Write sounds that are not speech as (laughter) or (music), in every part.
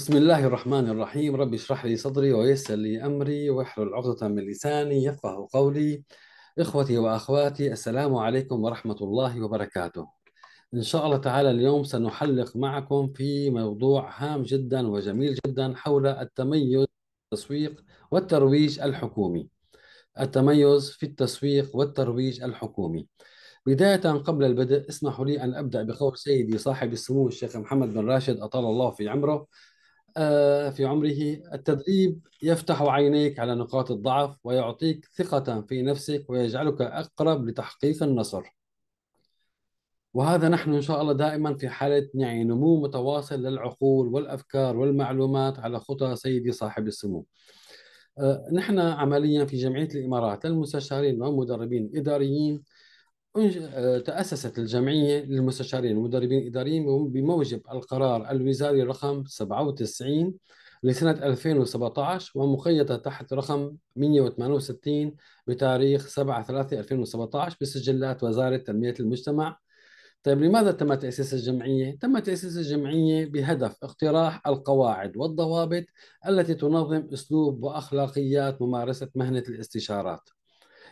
بسم الله الرحمن الرحيم ربي اشرح لي صدري ويسر لي أمري واحلل عقدة من لساني يفقه قولي إخوتي وأخواتي السلام عليكم ورحمة الله وبركاته إن شاء الله تعالى اليوم سنحلق معكم في موضوع هام جدا وجميل جدا حول التميز في التسويق والترويج الحكومي التميز في التسويق والترويج الحكومي بداية قبل البدء اسمحوا لي أن أبدأ بقول سيدي صاحب السمو الشيخ محمد بن راشد أطال الله في عمره آه، في عمره التدريب يفتح عينيك على نقاط الضعف ويعطيك ثقة في نفسك ويجعلك أقرب لتحقيق النصر وهذا نحن إن شاء الله دائما في حالة يعني نمو متواصل للعقول والأفكار والمعلومات على خطى سيدي صاحب السمو آه، نحن عمليا في جمعية الإمارات للمستشارين والمدربين الإداريين آه، تأسست الجمعية للمستشارين والمدربين الإداريين بموجب القرار الوزاري رقم 97 لسنة 2017 ومقيدة تحت رقم 168 بتاريخ 7/3/2017 بسجلات وزارة تنمية المجتمع طيب لماذا تم تأسيس الجمعية؟ تم تأسيس الجمعية بهدف اقتراح القواعد والضوابط التي تنظم أسلوب وأخلاقيات ممارسة مهنة الاستشارات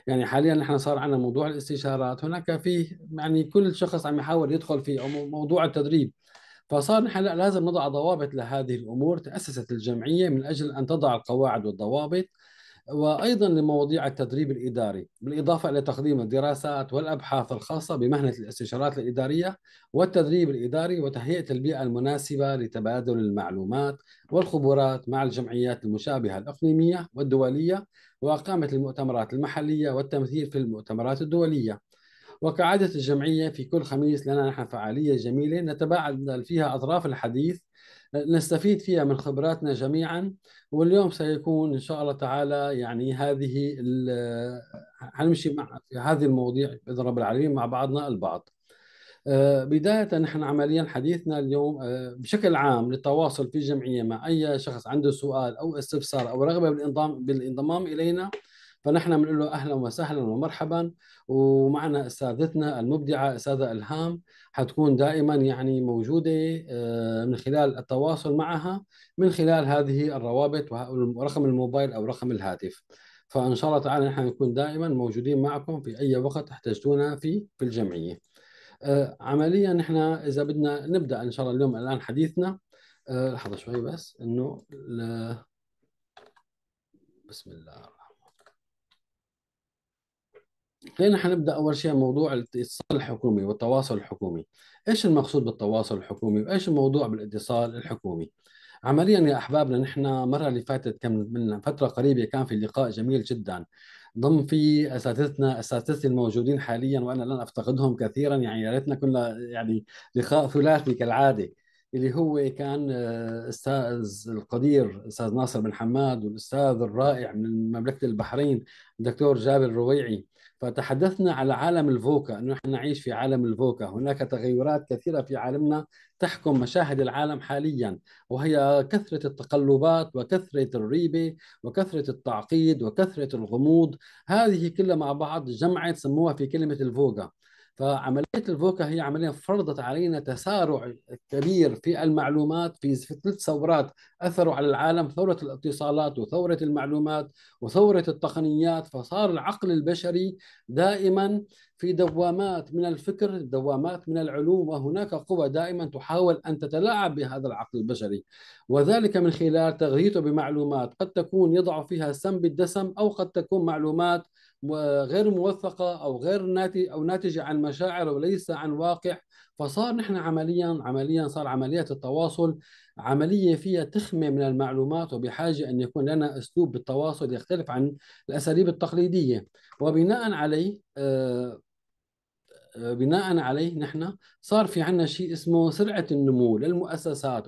يعني حاليا نحن صار عندنا موضوع الاستشارات هناك فيه يعني كل شخص عم يحاول يدخل في موضوع التدريب فصار نحن لازم نضع ضوابط لهذه الامور تاسست الجمعيه من اجل ان تضع القواعد والضوابط وايضا لمواضيع التدريب الاداري بالاضافه الى تقديم الدراسات والابحاث الخاصه بمهنه الاستشارات الاداريه والتدريب الاداري وتهيئه البيئه المناسبه لتبادل المعلومات والخبرات مع الجمعيات المشابهه الاقليميه والدوليه وإقامة المؤتمرات المحلية والتمثيل في المؤتمرات الدولية وكعادة الجمعية في كل خميس لنا نحن فعالية جميلة نتبادل فيها أطراف الحديث نستفيد فيها من خبراتنا جميعا واليوم سيكون إن شاء الله تعالى يعني هذه حنمشي مع هذه المواضيع بإذن رب العالمين مع بعضنا البعض آه، بداية نحن عمليا حديثنا اليوم آه، بشكل عام للتواصل في الجمعية مع أي شخص عنده سؤال أو استفسار أو رغبة بالانضمام بالانضمام إلينا فنحن بنقول له أهلا وسهلا ومرحبا ومعنا أستاذتنا المبدعة أستاذة إلهام حتكون دائما يعني موجودة آه، من خلال التواصل معها من خلال هذه الروابط ورقم الموبايل أو رقم الهاتف فإن شاء الله تعالى نحن نكون دائما موجودين معكم في أي وقت احتجتونا فيه في الجمعية آه، عمليا احنا اذا بدنا نبدا ان شاء الله اليوم الان حديثنا آه، لحظه شوي بس انه ل... بسم الله الرحمن خلينا حنبدا اول شيء موضوع الاتصال الحكومي والتواصل الحكومي ايش المقصود بالتواصل الحكومي وايش الموضوع بالاتصال الحكومي عمليا يا احبابنا نحن مره اللي فاتت كم من فتره قريبه كان في لقاء جميل جدا ضم في اساتذتنا اساتذتي الموجودين حاليا وانا لن افتقدهم كثيرا يعني يا ريتنا كنا يعني لقاء ثلاثي كالعاده اللي هو كان آه، استاذ القدير استاذ ناصر بن حماد والاستاذ الرائع من مملكه البحرين الدكتور جابر الرويعي فتحدثنا على عالم الفوكا انه نحن نعيش في عالم الفوكا هناك تغيرات كثيره في عالمنا تحكم مشاهد العالم حاليا وهي كثره التقلبات وكثره الريبه وكثره التعقيد وكثره الغموض هذه كلها مع بعض جمعت سموها في كلمه الفوكا فعملية الفوكا هي عملية فرضت علينا تسارع كبير في المعلومات في ثلاث ثورات أثروا على العالم ثورة الاتصالات وثورة المعلومات وثورة التقنيات فصار العقل البشري دائما في دوامات من الفكر دوامات من العلوم وهناك قوى دائما تحاول أن تتلاعب بهذا العقل البشري وذلك من خلال تغذيته بمعلومات قد تكون يضع فيها سم بالدسم أو قد تكون معلومات وغير موثقه او غير ناتج او ناتجه عن مشاعر وليس عن واقع فصار نحن عمليا عمليا صار عمليه التواصل عمليه فيها تخمه من المعلومات وبحاجه ان يكون لنا اسلوب بالتواصل يختلف عن الاساليب التقليديه وبناء عليه آه، آه، بناء عليه نحن صار في عندنا شيء اسمه سرعه النمو للمؤسسات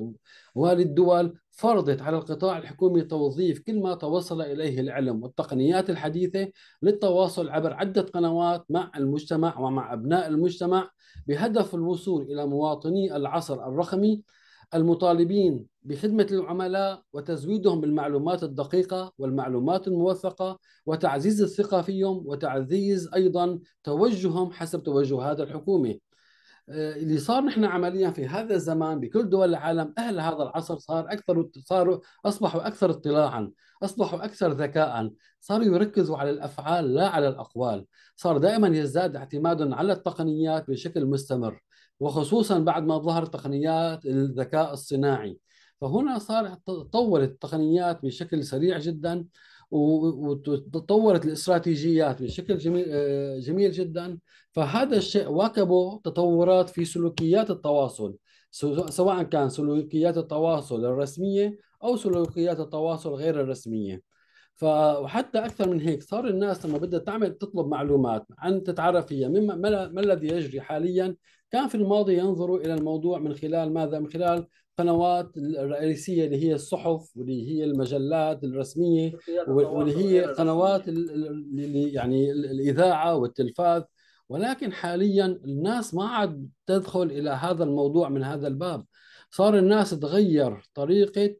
وللدول فرضت على القطاع الحكومي توظيف كل ما توصل اليه العلم والتقنيات الحديثه للتواصل عبر عده قنوات مع المجتمع ومع ابناء المجتمع بهدف الوصول الى مواطني العصر الرقمي المطالبين بخدمة العملاء وتزويدهم بالمعلومات الدقيقة والمعلومات الموثقة وتعزيز الثقة فيهم وتعزيز أيضا توجههم حسب توجهات الحكومة آه، اللي صار نحن عمليا في هذا الزمان بكل دول العالم اهل هذا العصر صار اكثر صاروا اصبحوا اكثر اطلاعا، اصبحوا اكثر ذكاء، صاروا يركزوا على الافعال لا على الاقوال، صار دائما يزداد اعتمادهم على التقنيات بشكل مستمر. وخصوصا بعد ما ظهرت تقنيات الذكاء الصناعي فهنا صار تطورت التقنيات بشكل سريع جدا وتطورت الاستراتيجيات بشكل جميل, آه، جميل جدا فهذا الشيء واكبه تطورات في سلوكيات التواصل سواء كان سلوكيات التواصل الرسمية أو سلوكيات التواصل غير الرسمية فحتى أكثر من هيك صار الناس لما بدها تعمل تطلب معلومات عن تتعرف فيها ما الذي يجري حاليا كان في الماضي ينظروا الى الموضوع من خلال ماذا؟ من خلال قنوات الرئيسيه اللي هي الصحف واللي هي المجلات الرسميه واللي هي قنوات اللي يعني الاذاعه والتلفاز ولكن حاليا الناس ما عاد تدخل الى هذا الموضوع من هذا الباب صار الناس تغير طريقه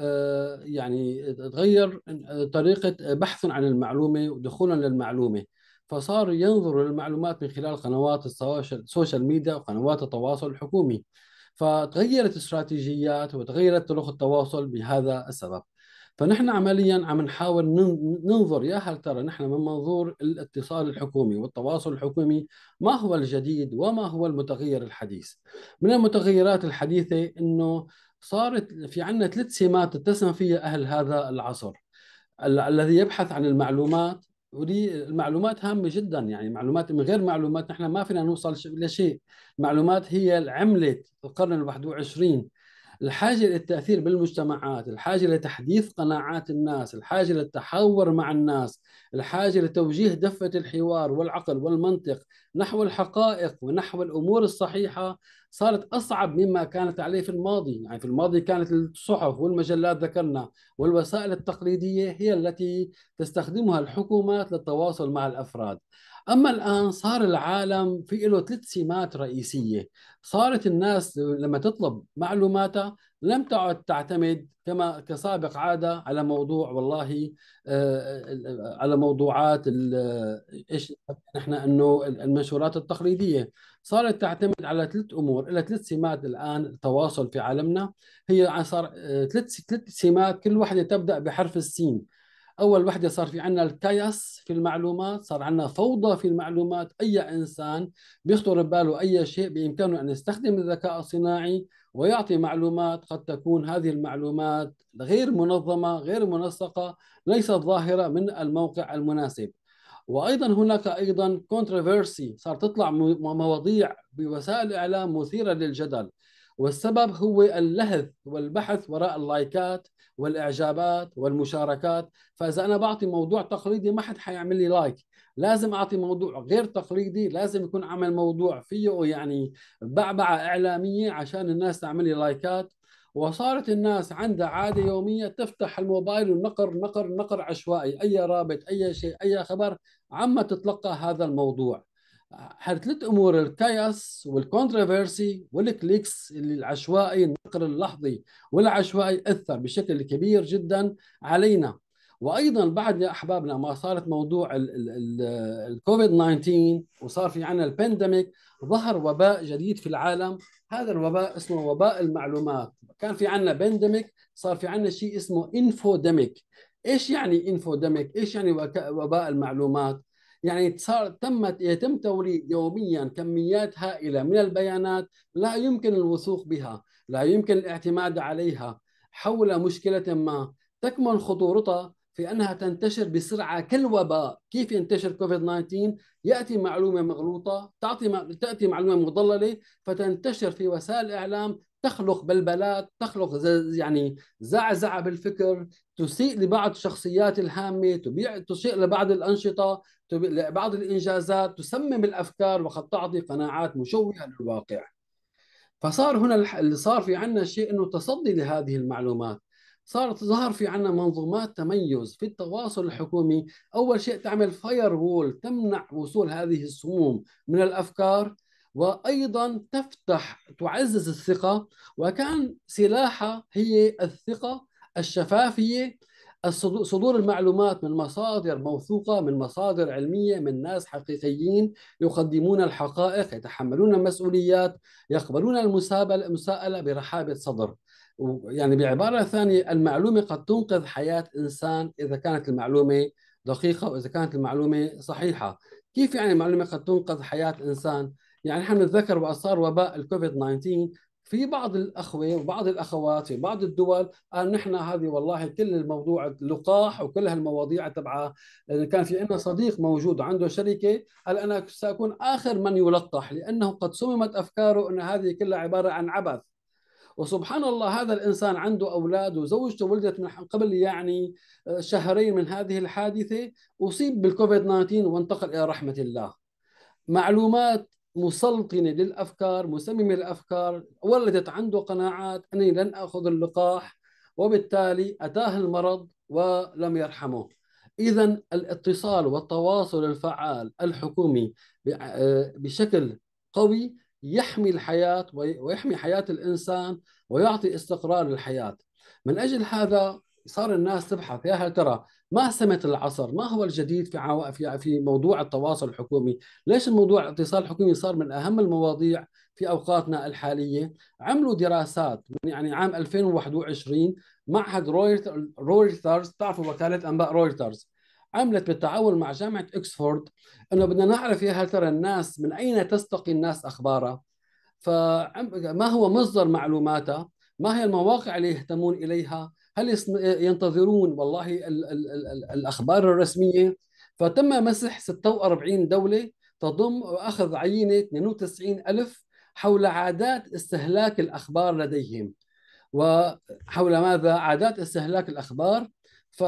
آه، يعني تغير آه، طريقه بحث عن المعلومه ودخولا للمعلومه فصار ينظر للمعلومات من خلال قنوات السوشيال ميديا وقنوات التواصل الحكومي فتغيرت استراتيجيات وتغيرت طرق التواصل بهذا السبب فنحن عمليا عم نحاول ننظر يا هل ترى نحن من منظور الاتصال الحكومي والتواصل الحكومي ما هو الجديد وما هو المتغير الحديث من المتغيرات الحديثة أنه صارت في عندنا ثلاث سمات تتسم فيها أهل هذا العصر الذي يبحث عن المعلومات ولي المعلومات هامة جدا يعني معلومات من غير معلومات نحن ما فينا نوصل لشيء معلومات هي عملة القرن الواحد وعشرين الحاجة للتأثير بالمجتمعات الحاجة لتحديث قناعات الناس الحاجة للتحاور مع الناس الحاجة لتوجيه دفة الحوار والعقل والمنطق نحو الحقائق ونحو الأمور الصحيحة صارت أصعب مما كانت عليه في الماضي يعني في الماضي كانت الصحف والمجلات ذكرنا والوسائل التقليدية هي التي تستخدمها الحكومات للتواصل مع الأفراد اما الان صار العالم في له ثلاث سمات رئيسيه صارت الناس لما تطلب معلوماتها لم تعد تعتمد كما كسابق عاده على موضوع والله آه، آه، على موضوعات ايش نحن انه المنشورات التقليديه صارت تعتمد على ثلاث امور الى ثلاث سمات الان التواصل في عالمنا هي صار آه، ثلاث ثلاث سمات كل واحده تبدا بحرف السين اول وحده صار في عنا الكياس في المعلومات صار عنا فوضى في المعلومات اي انسان بيخطر بباله اي شيء بامكانه ان يستخدم الذكاء الصناعي ويعطي معلومات قد تكون هذه المعلومات غير منظمه غير منسقه ليست ظاهره من الموقع المناسب وايضا هناك ايضا كونتروفيرسي صار تطلع مواضيع بوسائل الاعلام مثيره للجدل والسبب هو اللهث والبحث وراء اللايكات والاعجابات والمشاركات فاذا انا بعطي موضوع تقليدي ما حد حيعمل لي لايك لازم اعطي موضوع غير تقليدي لازم يكون عمل موضوع فيه يعني بعبعه اعلاميه عشان الناس تعمل لي لايكات وصارت الناس عندها عادة يومية تفتح الموبايل ونقر نقر نقر عشوائي أي رابط أي شيء أي خبر عما تتلقى هذا الموضوع ثلاث امور الكياس والكونتروفيرسي والكليكس اللي العشوائي النقل اللحظي والعشوائي اثر بشكل كبير جدا علينا وايضا بعد يا احبابنا ما صارت موضوع الكوفيد 19 وصار في عنا البانديميك ظهر وباء جديد في العالم هذا الوباء اسمه وباء المعلومات كان في عنا بانديميك صار في عنا شيء اسمه انفوديميك ايش يعني انفوديميك ايش يعني وباء المعلومات يعني صار تمت يتم توريد يوميا كميات هائله من البيانات لا يمكن الوثوق بها، لا يمكن الاعتماد عليها حول مشكله ما، تكمن خطورتها في انها تنتشر بسرعه كالوباء، كيف ينتشر كوفيد 19؟ ياتي معلومه مغلوطه، تعطي تاتي معلومه مضلله فتنتشر في وسائل الاعلام تخلق بلبلات تخلق يعني زعزعة بالفكر تسيء لبعض الشخصيات الهامة تبيع تسيء لبعض الأنشطة بعض الإنجازات تسمم الأفكار وقد تعطي قناعات مشوهة للواقع فصار هنا اللي صار في عنا شيء أنه تصدي لهذه المعلومات صارت ظهر في عنا منظومات تميز في التواصل الحكومي أول شيء تعمل فاير وول تمنع وصول هذه السموم من الأفكار وأيضا تفتح تعزز الثقة وكان سلاحها هي الثقة الشفافية صدور المعلومات من مصادر موثوقة من مصادر علمية من ناس حقيقيين يقدمون الحقائق يتحملون المسؤوليات يقبلون المساءلة برحابة صدر يعني بعبارة ثانية المعلومة قد تنقذ حياة إنسان إذا كانت المعلومة دقيقة وإذا كانت المعلومة صحيحة كيف يعني المعلومة قد تنقذ حياة إنسان؟ يعني نحن نتذكر وصار وباء الكوفيد 19 في بعض الاخوه وبعض الاخوات في بعض الدول قال نحن هذه والله كل الموضوع اللقاح وكل هالمواضيع تبع كان في عندنا صديق موجود عنده شركه قال انا ساكون اخر من يلقح لانه قد سممت افكاره ان هذه كلها عباره عن عبث وسبحان الله هذا الانسان عنده اولاد وزوجته ولدت من قبل يعني آه، شهرين من هذه الحادثه اصيب بالكوفيد 19 وانتقل الى رحمه الله معلومات مسلطنة للأفكار مسممة للأفكار ولدت عنده قناعات أني لن أخذ اللقاح وبالتالي أتاه المرض ولم يرحمه إذا الاتصال والتواصل الفعال الحكومي آه، بشكل قوي يحمي الحياة ويحمي حياة الإنسان ويعطي استقرار للحياة من أجل هذا صار الناس تبحث يا هل ترى ما سمة العصر ما هو الجديد في عو... في في موضوع التواصل الحكومي ليش الموضوع الاتصال الحكومي صار من اهم المواضيع في اوقاتنا الحاليه عملوا دراسات يعني عام 2021 معهد رويترز تعرفوا وكاله انباء رويترز عملت بالتعاون مع جامعه اكسفورد انه بدنا نعرف يا هل ترى الناس من اين تستقي الناس اخبارها فما هو مصدر معلوماتها ما هي المواقع اللي يهتمون اليها هل ينتظرون والله الـ الـ الـ الاخبار الرسميه فتم مسح 46 دوله تضم واخذ عينه 92 الف حول عادات استهلاك الاخبار لديهم وحول ماذا عادات استهلاك الاخبار ف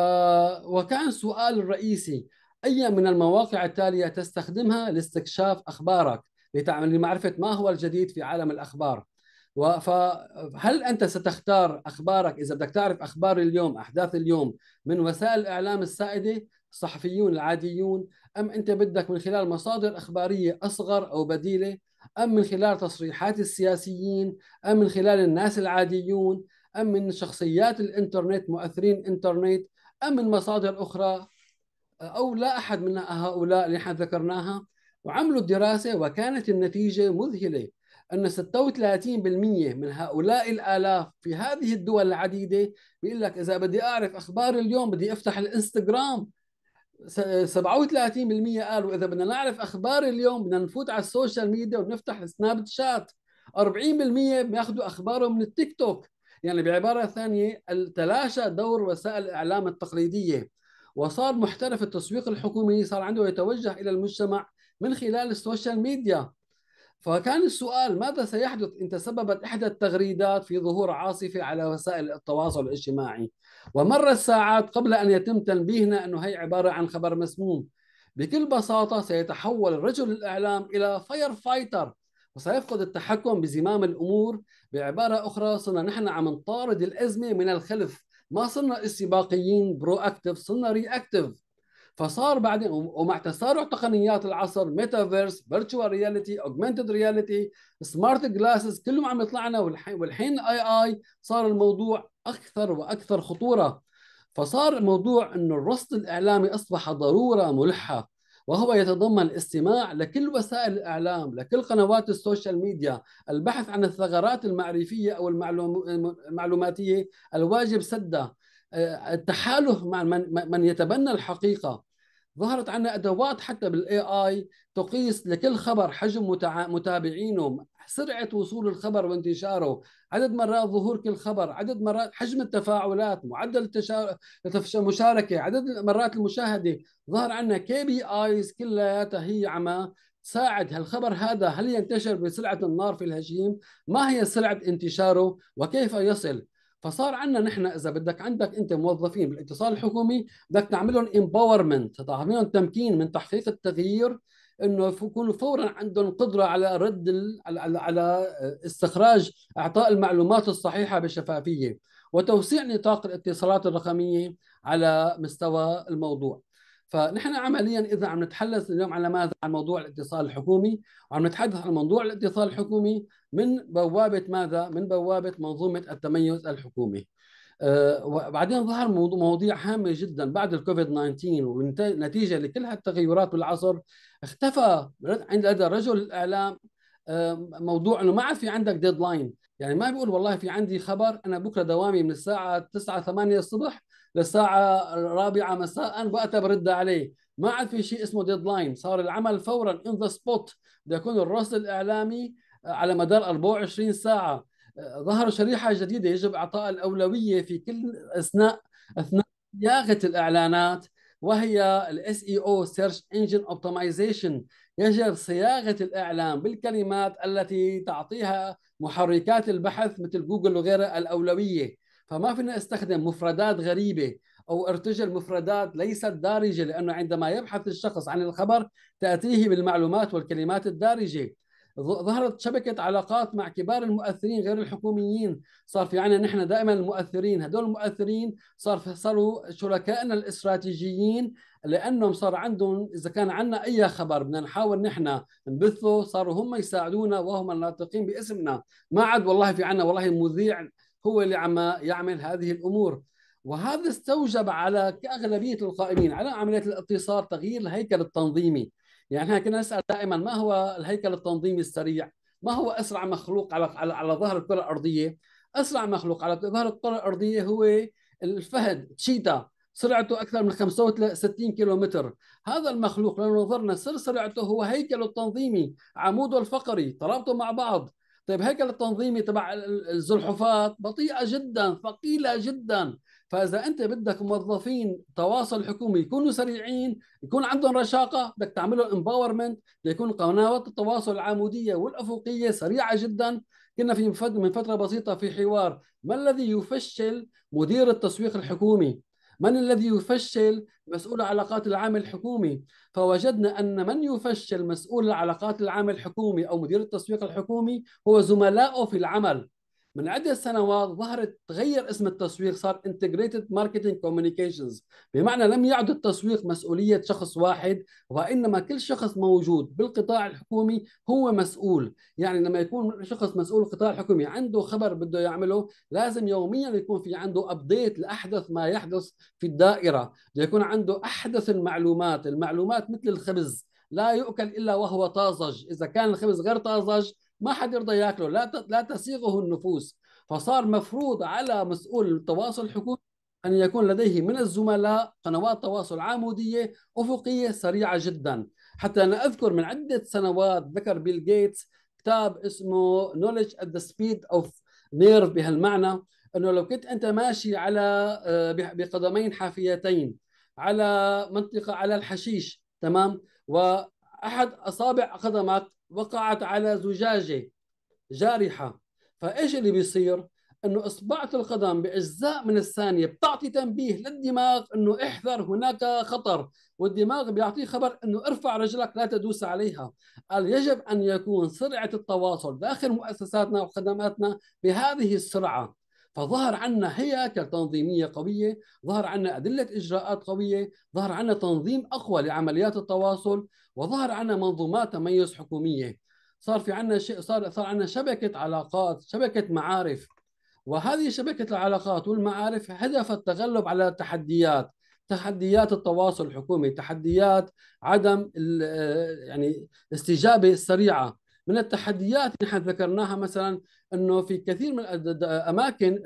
وكان السؤال الرئيسي اي من المواقع التاليه تستخدمها لاستكشاف اخبارك لمعرفه ما هو الجديد في عالم الاخبار فهل انت ستختار اخبارك اذا بدك تعرف اخبار اليوم احداث اليوم من وسائل الاعلام السائده الصحفيون العاديون ام انت بدك من خلال مصادر اخباريه اصغر او بديله ام من خلال تصريحات السياسيين ام من خلال الناس العاديون ام من شخصيات الانترنت مؤثرين الانترنت ام من مصادر اخرى او لا احد من هؤلاء اللي ذكرناها وعملوا الدراسه وكانت النتيجه مذهله أن 36% من هؤلاء الآلاف في هذه الدول العديدة بيقول لك إذا بدي أعرف أخبار اليوم بدي أفتح الإنستغرام 37% قالوا إذا بدنا نعرف أخبار اليوم بدنا نفوت على السوشيال ميديا ونفتح سناب شات 40% بياخذوا أخبارهم من التيك توك يعني بعبارة ثانية تلاشى دور وسائل الإعلام التقليدية وصار محترف التسويق الحكومي صار عنده يتوجه إلى المجتمع من خلال السوشيال ميديا فكان السؤال ماذا سيحدث إن تسببت إحدى التغريدات في ظهور عاصفة على وسائل التواصل الاجتماعي ومر الساعات قبل أن يتم تنبيهنا أنه هي عبارة عن خبر مسموم بكل بساطة سيتحول رجل الإعلام إلى فاير فايتر وسيفقد التحكم بزمام الأمور بعبارة أخرى صرنا نحن عم نطارد الأزمة من الخلف ما صرنا استباقيين برو أكتف صرنا ري أكتف فصار بعدين ومع تسارع تقنيات العصر ميتافيرس فيرتشوال رياليتي اوجمانتد رياليتي سمارت جلاسز كلهم عم يطلع لنا والحين والحين اي اي صار الموضوع اكثر واكثر خطوره فصار الموضوع انه الرصد الاعلامي اصبح ضروره ملحه وهو يتضمن الاستماع لكل وسائل الاعلام، لكل قنوات السوشيال ميديا، البحث عن الثغرات المعرفيه او المعلوماتيه الواجب سدها، آه، التحالف مع من, من يتبنى الحقيقه ظهرت عنا ادوات حتى بالاي اي تقيس لكل خبر حجم متابعينه سرعه وصول الخبر وانتشاره عدد مرات ظهور كل خبر عدد مرات حجم التفاعلات معدل المشاركه عدد مرات المشاهده ظهر عنا كي بي ايز كلياتها هي عما تساعد هالخبر هذا هل ينتشر بسرعه النار في الهجيم ما هي سرعه انتشاره وكيف يصل فصار عندنا نحن اذا بدك عندك انت موظفين بالاتصال الحكومي بدك لهم امباورمنت تعطيهم تمكين من تحقيق التغيير انه يكونوا فورا عندهم قدره على رد على... على استخراج اعطاء المعلومات الصحيحه بشفافيه وتوسيع نطاق الاتصالات الرقميه على مستوى الموضوع فنحن عمليا اذا عم نتحدث اليوم على ماذا عن موضوع الاتصال الحكومي وعم نتحدث عن موضوع الاتصال الحكومي من بوابه ماذا؟ من بوابه منظومه التميز الحكومي. آه، وبعدين ظهر مواضيع هامة جدا بعد الكوفيد 19 ونتيجة لكل هالتغيرات بالعصر اختفى عند لدى رجل الإعلام آه، موضوع انه ما عاد في عندك ديدلاين يعني ما بيقول والله في عندي خبر انا بكره دوامي من الساعه 9 8 الصبح للساعه الرابعه مساء وقتها برد عليه ما عاد في شيء اسمه ديدلاين صار العمل فورا ان ذا سبوت بده يكون الرصد الاعلامي على مدار 24 ساعه ظهر شريحه جديده يجب اعطاء الاولويه في كل اثناء اثناء صياغه الاعلانات وهي الاس اي او سيرش انجن اوبتمايزيشن يجب صياغه الاعلان بالكلمات التي تعطيها محركات البحث مثل جوجل وغيرها الاولويه فما فينا استخدم مفردات غريبه او ارتجل مفردات ليست دارجه لانه عندما يبحث الشخص عن الخبر تاتيه بالمعلومات والكلمات الدارجه ظهرت شبكة علاقات مع كبار المؤثرين غير الحكوميين صار في عنا نحن دائما المؤثرين هدول المؤثرين صار صاروا شركائنا الاستراتيجيين لانهم صار عندهم اذا كان عندنا اي خبر بدنا نحاول نحن نبثه صاروا هم يساعدونا وهم الناطقين باسمنا ما عاد والله في عنا والله مذيع هو اللي عم يعمل هذه الامور وهذا استوجب على اغلبيه القائمين على عمليه الاتصال تغيير الهيكل التنظيمي يعني احنا كنا نسال دائما ما هو الهيكل التنظيمي السريع؟ ما هو اسرع مخلوق على على, على ظهر الكره الارضيه؟ اسرع مخلوق على ظهر الكره الارضيه هو الفهد تشيتا سرعته اكثر من 65 متر هذا المخلوق لو نظرنا سر سرعته هو هيكله التنظيمي عموده الفقري ترابطه مع بعض طيب هيكل التنظيمي تبع الزلحفاة بطيئة جدا ثقيلة جدا فاذا انت بدك موظفين تواصل حكومي يكونوا سريعين يكون عندهم رشاقه بدك تعمله امباورمنت ليكون قنوات التواصل العموديه والافقيه سريعه جدا كنا في من فتره بسيطه في حوار ما الذي يفشل مدير التسويق الحكومي من الذي يفشل مسؤول العلاقات العامة الحكومي فوجدنا ان من يفشل مسؤول العلاقات العامة الحكومي او مدير التسويق الحكومي هو زملائه في العمل من عدة سنوات ظهرت تغير اسم التسويق صار Integrated Marketing Communications بمعنى لم يعد التسويق مسؤولية شخص واحد وإنما كل شخص موجود بالقطاع الحكومي هو مسؤول يعني لما يكون شخص مسؤول القطاع الحكومي عنده خبر بده يعمله لازم يوميا يكون في عنده أبديت لأحدث ما يحدث في الدائرة يكون عنده أحدث المعلومات المعلومات مثل الخبز لا يؤكل إلا وهو طازج إذا كان الخبز غير طازج ما حد يرضى ياكله لا لا تسيغه النفوس فصار مفروض على مسؤول التواصل الحكومي أن يكون لديه من الزملاء قنوات تواصل عمودية أفقية سريعة جدا حتى أنا أذكر من عدة سنوات ذكر بيل جيتس كتاب اسمه نولج ات ذا سبيد اوف نيرف بهالمعنى أنه لو كنت أنت ماشي على آه، بقدمين حافيتين على منطقة على الحشيش تمام وأحد أصابع قدمك وقعت على زجاجة جارحة فإيش اللي بيصير؟ انه اصبعه القدم باجزاء من الثانيه بتعطي تنبيه للدماغ انه احذر هناك خطر والدماغ بيعطيه خبر انه ارفع رجلك لا تدوس عليها قال يجب ان يكون سرعه التواصل داخل مؤسساتنا وخدماتنا بهذه السرعه فظهر عنا هياكل تنظيميه قويه، ظهر عنا ادله اجراءات قويه، ظهر عنا تنظيم اقوى لعمليات التواصل، وظهر عنا منظومات تميز حكوميه. صار في عنا شيء صار صار عنا شبكه علاقات، شبكه معارف. وهذه شبكه العلاقات والمعارف هدف التغلب على التحديات، تحديات التواصل الحكومي، تحديات عدم آه، يعني الاستجابه السريعه، من التحديات اللي نحن ذكرناها مثلا انه في كثير من اماكن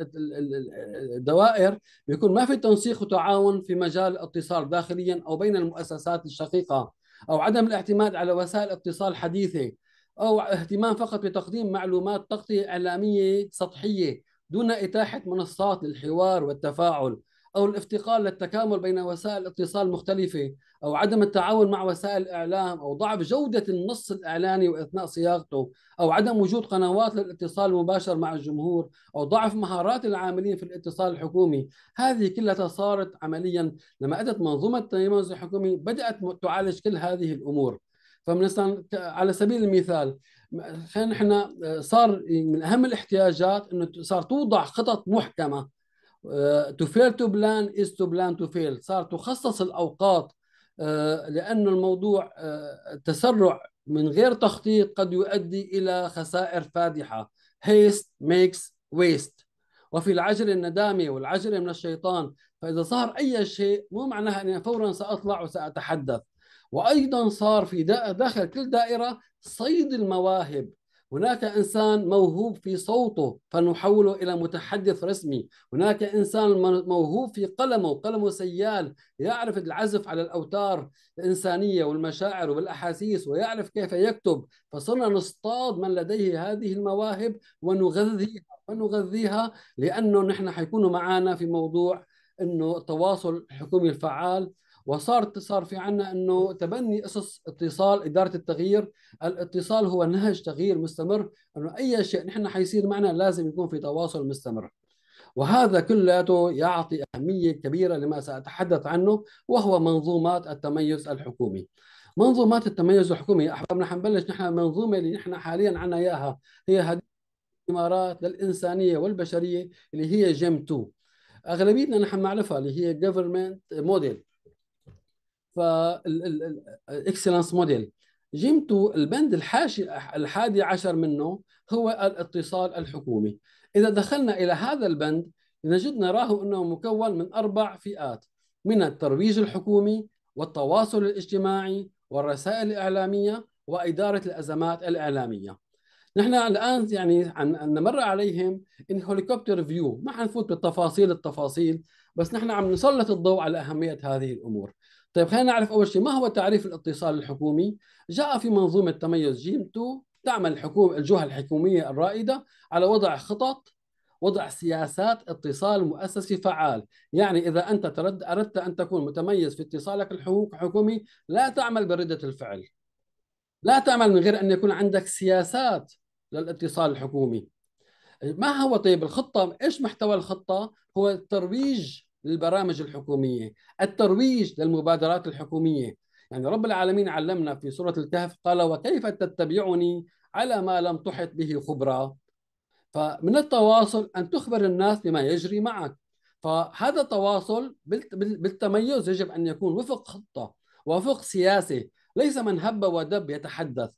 الدوائر بيكون ما في تنسيق وتعاون في مجال الاتصال داخليا او بين المؤسسات الشقيقه او عدم الاعتماد على وسائل اتصال حديثه او اهتمام فقط بتقديم معلومات تغطيه اعلاميه سطحيه دون اتاحه منصات للحوار والتفاعل او الافتقار للتكامل بين وسائل اتصال مختلفه او عدم التعاون مع وسائل الاعلام او ضعف جوده النص الاعلاني واثناء صياغته او عدم وجود قنوات للاتصال المباشر مع الجمهور او ضعف مهارات العاملين في الاتصال الحكومي هذه كلها صارت عمليا لما اتت منظومه التميز الحكومي بدات تعالج كل هذه الامور فمثلا على سبيل المثال خلينا نحن آه، صار من اهم الاحتياجات انه صار توضع خطط محكمه تو فيل تو بلان از تو بلان تو فيل صار تخصص الاوقات آه، لأن الموضوع التسرع آه، من غير تخطيط قد يؤدي إلى خسائر فادحة haste makes waste وفي العجل الندامة والعجل من الشيطان فإذا صار أي شيء مو معناها أني فورا سأطلع وسأتحدث وأيضا صار في داخل كل دائرة صيد المواهب هناك إنسان موهوب في صوته فنحوله إلى متحدث رسمي هناك إنسان موهوب في قلمه قلمه سيال يعرف العزف على الأوتار الإنسانية والمشاعر والأحاسيس ويعرف كيف يكتب فصرنا نصطاد من لديه هذه المواهب ونغذيها ونغذيها لأنه نحن حيكونوا معنا في موضوع أنه التواصل الحكومي الفعال وصار صار في عنا انه تبني اسس اتصال اداره التغيير، الاتصال هو نهج تغيير مستمر انه اي شيء نحن حيصير معنا لازم يكون في تواصل مستمر. وهذا كلياته يعطي اهميه كبيره لما ساتحدث عنه وهو منظومات التميز الحكومي. منظومات التميز الحكومي احبابنا حنبلش نحن المنظومه اللي نحن حاليا عنا اياها هي هذه الامارات للانسانيه والبشريه اللي هي جيم 2 اغلبيتنا نحن بنعرفها اللي هي جفرمنت موديل فالاكسلنس موديل جيمته البند الحاشي الحادي عشر منه هو الاتصال الحكومي إذا دخلنا إلى هذا البند نجد نراه أنه مكون من أربع فئات من الترويج الحكومي والتواصل الاجتماعي والرسائل الإعلامية وإدارة الأزمات الإعلامية نحن الآن يعني عن نمر عليهم إن هوليكوبتر فيو ما حنفوت بالتفاصيل التفاصيل بس نحن عم نسلط الضوء على أهمية هذه الأمور طيب خلينا نعرف أول شيء ما هو تعريف الاتصال الحكومي؟ جاء في منظومة تميز جيم 2 تعمل الحكومة الجهة الحكومية الرائدة على وضع خطط وضع سياسات اتصال مؤسسي فعال يعني إذا أنت ترد أردت أن تكون متميز في اتصالك الحكومي لا تعمل بردة الفعل لا تعمل من غير أن يكون عندك سياسات للاتصال الحكومي ما هو طيب الخطة إيش محتوى الخطة هو الترويج للبرامج الحكوميه، الترويج للمبادرات الحكوميه، يعني رب العالمين علمنا في سوره الكهف قال وكيف تتبعني على ما لم تحط به خبرا فمن التواصل ان تخبر الناس بما يجري معك فهذا التواصل بالتميز يجب ان يكون وفق خطه وفق سياسه ليس من هب ودب يتحدث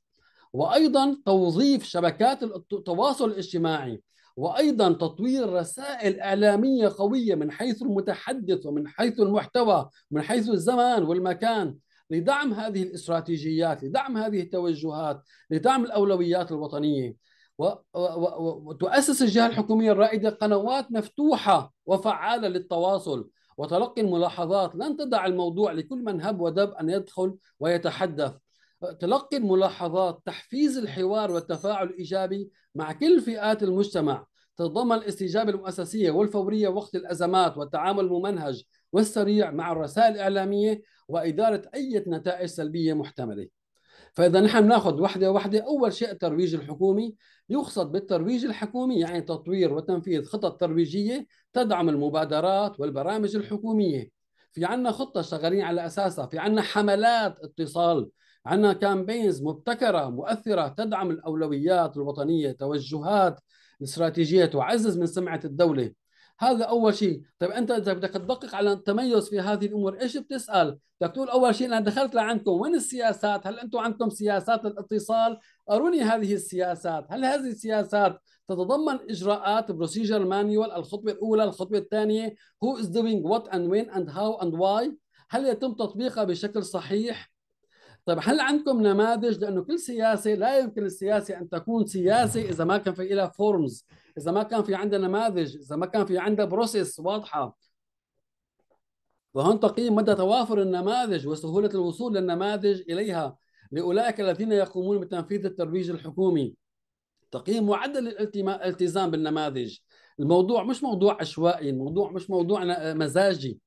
وايضا توظيف شبكات التواصل الاجتماعي وايضا تطوير رسائل اعلاميه قويه من حيث المتحدث ومن حيث المحتوى ومن حيث الزمان والمكان لدعم هذه الاستراتيجيات لدعم هذه التوجهات لدعم الاولويات الوطنيه وتؤسس الجهه الحكوميه الرائده قنوات مفتوحه وفعاله للتواصل وتلقي الملاحظات لن تدع الموضوع لكل من هب ودب ان يدخل ويتحدث تلقي الملاحظات تحفيز الحوار والتفاعل الإيجابي مع كل فئات المجتمع تتضمن الاستجابة المؤسسية والفورية وقت الأزمات والتعامل الممنهج والسريع مع الرسائل الإعلامية وإدارة أي نتائج سلبية محتملة فإذا نحن ناخذ وحدة وحدة أول شيء الترويج الحكومي يقصد بالترويج الحكومي يعني تطوير وتنفيذ خطط ترويجية تدعم المبادرات والبرامج الحكومية في عنا خطة شغالين على أساسها في عنا حملات اتصال عندنا كامبينز مبتكره مؤثره تدعم الاولويات الوطنيه توجهات استراتيجيه تعزز من سمعه الدوله هذا اول شيء طيب انت اذا بدك تدقق على التميز في هذه الامور ايش بتسال بدك تقول اول شيء انا دخلت لعندكم وين السياسات هل انتم عندكم سياسات الاتصال اروني هذه السياسات هل هذه السياسات تتضمن اجراءات بروسيجر مانيوال الخطوه الاولى الخطوه الثانيه who is doing what and when and how and why هل يتم تطبيقها بشكل صحيح طيب هل عندكم نماذج لانه كل سياسه لا يمكن السياسه ان تكون سياسه اذا ما كان في لها فورمز اذا ما كان في عندها نماذج اذا ما كان في عندها بروسيس واضحه وهون تقييم مدى توافر النماذج وسهوله الوصول للنماذج اليها لاولئك الذين يقومون بتنفيذ الترويج الحكومي تقييم معدل الالتزام بالنماذج الموضوع مش موضوع عشوائي الموضوع مش موضوع مزاجي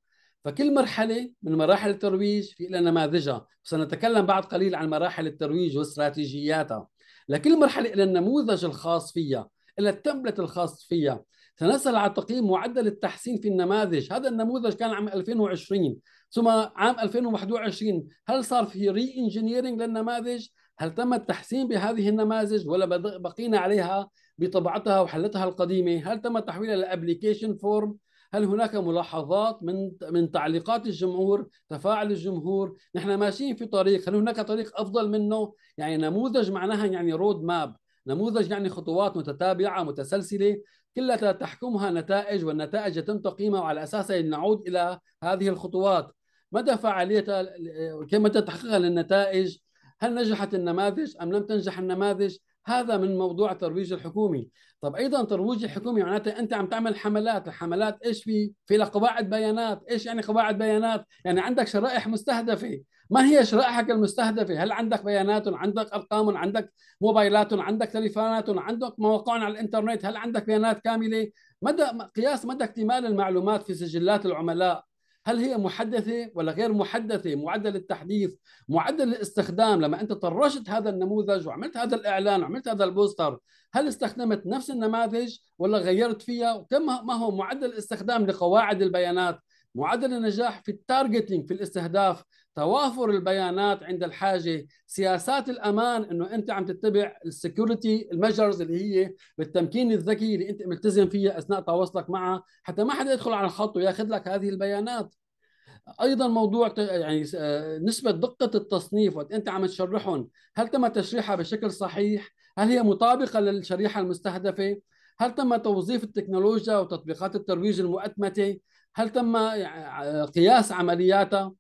فكل مرحلة من مراحل الترويج في لها نماذجها وسنتكلم بعد قليل عن مراحل الترويج واستراتيجياتها لكل مرحلة لها النموذج الخاص فيها لها التمبلت الخاص فيها سنسأل على تقييم معدل التحسين في النماذج هذا النموذج كان عام 2020 ثم عام 2021 هل صار في ري انجينيرنج للنماذج هل تم التحسين بهذه النماذج ولا بقينا عليها بطبعتها وحلتها القديمة هل تم تحويلها لابلكيشن فورم هل هناك ملاحظات من من تعليقات الجمهور تفاعل الجمهور نحن ماشيين في طريق هل هناك طريق افضل منه يعني نموذج معناها يعني رود ماب نموذج يعني خطوات متتابعه متسلسله كلها تحكمها نتائج والنتائج يتم تقييمها وعلى اساسها يعني نعود الى هذه الخطوات مدى فعاليتها كم متى تحقيقها للنتائج هل نجحت النماذج ام لم تنجح النماذج هذا من موضوع الترويج الحكومي طب ايضا ترويج الحكومي معناته انت عم تعمل حملات الحملات ايش في في لها قواعد بيانات ايش يعني قواعد بيانات يعني عندك شرائح مستهدفه ما هي شرائحك المستهدفه هل عندك بيانات عندك ارقام عندك موبايلات عندك تليفونات عندك مواقع على الانترنت هل عندك بيانات كامله مدى قياس مدى اكتمال المعلومات في سجلات العملاء هل هي محدثه ولا غير محدثه معدل التحديث معدل الاستخدام لما انت طرشت هذا النموذج وعملت هذا الاعلان وعملت هذا البوستر هل استخدمت نفس النماذج ولا غيرت فيها وكم ما هو معدل الاستخدام لقواعد البيانات معدل النجاح في التارجتنج في الاستهداف توافر البيانات عند الحاجه سياسات الامان انه انت عم تتبع السكيورتي المجرز اللي هي بالتمكين الذكي اللي انت ملتزم فيها اثناء تواصلك معها حتى ما حدا يدخل على الخط وياخذ لك هذه البيانات ايضا موضوع يعني نسبه دقه التصنيف وقت انت عم تشرحهم هل تم تشريحها بشكل صحيح هل هي مطابقه للشريحه المستهدفه هل تم توظيف التكنولوجيا وتطبيقات الترويج المؤتمته هل تم قياس عملياتها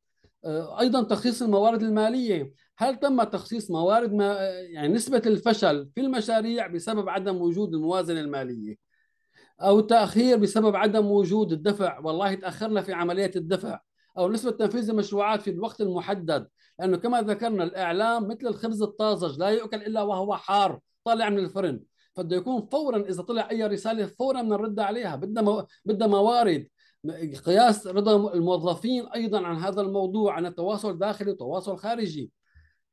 آه، ايضا تخصيص الموارد الماليه هل تم تخصيص موارد ما يعني نسبه الفشل في المشاريع بسبب عدم وجود الموازنه الماليه او تاخير بسبب عدم وجود الدفع والله تاخرنا في عمليه الدفع او نسبه تنفيذ المشروعات في الوقت المحدد لانه كما ذكرنا الاعلام مثل الخبز الطازج لا يؤكل الا وهو حار طالع من الفرن فبده يكون فورا اذا طلع اي رساله فورا بدنا نرد عليها بدنا بدنا موارد قياس رضا الموظفين ايضا عن هذا الموضوع عن التواصل داخلي وتواصل خارجي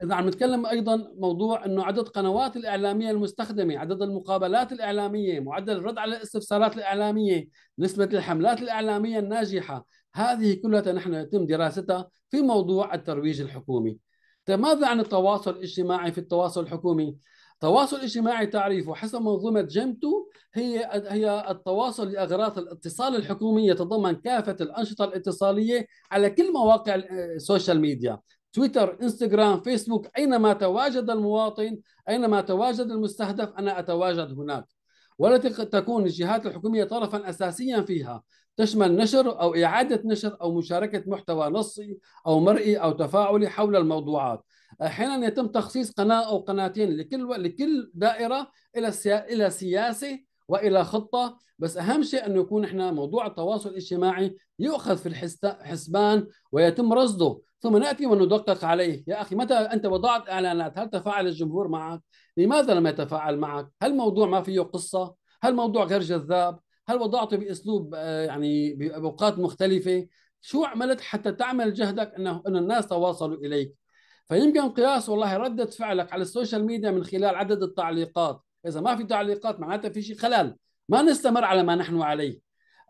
اذا عم نتكلم ايضا موضوع انه عدد قنوات الاعلاميه المستخدمه عدد المقابلات الاعلاميه معدل الرد على الاستفسارات الاعلاميه نسبه الحملات الاعلاميه الناجحه هذه كلها نحن يتم دراستها في موضوع الترويج الحكومي ماذا عن التواصل الاجتماعي في التواصل الحكومي؟ التواصل الاجتماعي تعريفه حسب منظومة جيمتو هي هي التواصل لأغراض الاتصال الحكومي يتضمن كافة الأنشطة الاتصالية على كل مواقع السوشيال ميديا تويتر انستغرام فيسبوك أينما تواجد المواطن أينما تواجد المستهدف أنا أتواجد هناك ولا تكون الجهات الحكومية طرفا أساسيا فيها تشمل نشر أو إعادة نشر أو مشاركة محتوى نصي أو مرئي أو تفاعلي حول الموضوعات أحيانا يتم تخصيص قناة أو قناتين لكل لكل دائرة إلى إلى سياسة والى خطه بس اهم شيء انه يكون احنا موضوع التواصل الاجتماعي يؤخذ في الحسبان ويتم رصده ثم ناتي وندقق عليه يا اخي متى انت وضعت اعلانات هل تفاعل الجمهور معك لماذا لم يتفاعل معك هل الموضوع ما فيه قصه هل الموضوع غير جذاب هل وضعته باسلوب آه، يعني باوقات مختلفه شو عملت حتى تعمل جهدك انه انه الناس تواصلوا اليك فيمكن قياس والله رده فعلك على السوشيال ميديا من خلال عدد التعليقات اذا ما في تعليقات معناتها في شيء خلل ما نستمر على ما نحن عليه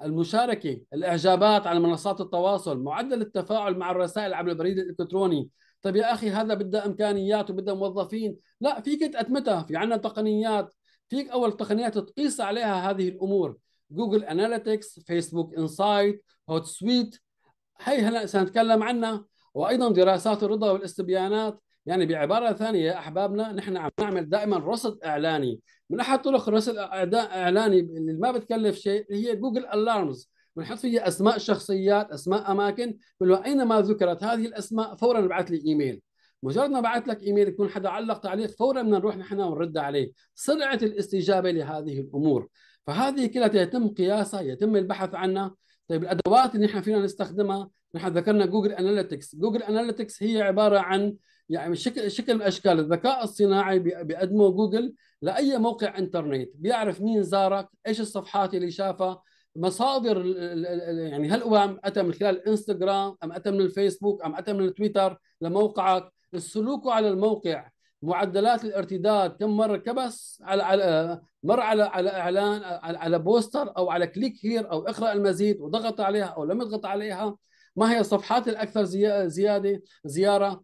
المشاركة الإعجابات على منصات التواصل معدل التفاعل مع الرسائل عبر البريد الإلكتروني طيب يا أخي هذا بده إمكانيات وبده موظفين لا فيك تأتمتها في عندنا تقنيات فيك أول تقنيات تقيس عليها هذه الأمور جوجل اناليتكس فيسبوك انسايت هوت سويت هي هلا سنتكلم عنها وايضا دراسات الرضا والاستبيانات يعني بعباره ثانيه يا احبابنا نحن عم نعمل دائما رصد اعلاني من احد طرق الرصد الاعلاني اللي ما بتكلف شيء هي جوجل الارمز بنحط فيها اسماء شخصيات اسماء اماكن بقول له اينما ذكرت هذه الاسماء فورا ابعث لي ايميل مجرد ما بعث لك ايميل يكون حدا علق تعليق فورا بدنا نروح نحن ونرد عليه سرعه الاستجابه لهذه الامور فهذه كلها يتم قياسها يتم البحث عنها طيب الادوات اللي نحن فينا نستخدمها نحن ذكرنا جوجل اناليتكس جوجل اناليتكس هي عباره عن يعني شكل شكل اشكال الذكاء الصناعي بيقدمه جوجل لاي موقع انترنت بيعرف مين زارك ايش الصفحات اللي شافها مصادر يعني هل هو اتى من خلال الانستغرام ام اتى من الفيسبوك ام اتى من التويتر لموقعك السلوك على الموقع معدلات الارتداد كم مره كبس على على مر على على اعلان على, على بوستر او على كليك هير او اقرا المزيد وضغط عليها او لم يضغط عليها ما هي الصفحات الاكثر زياده زياره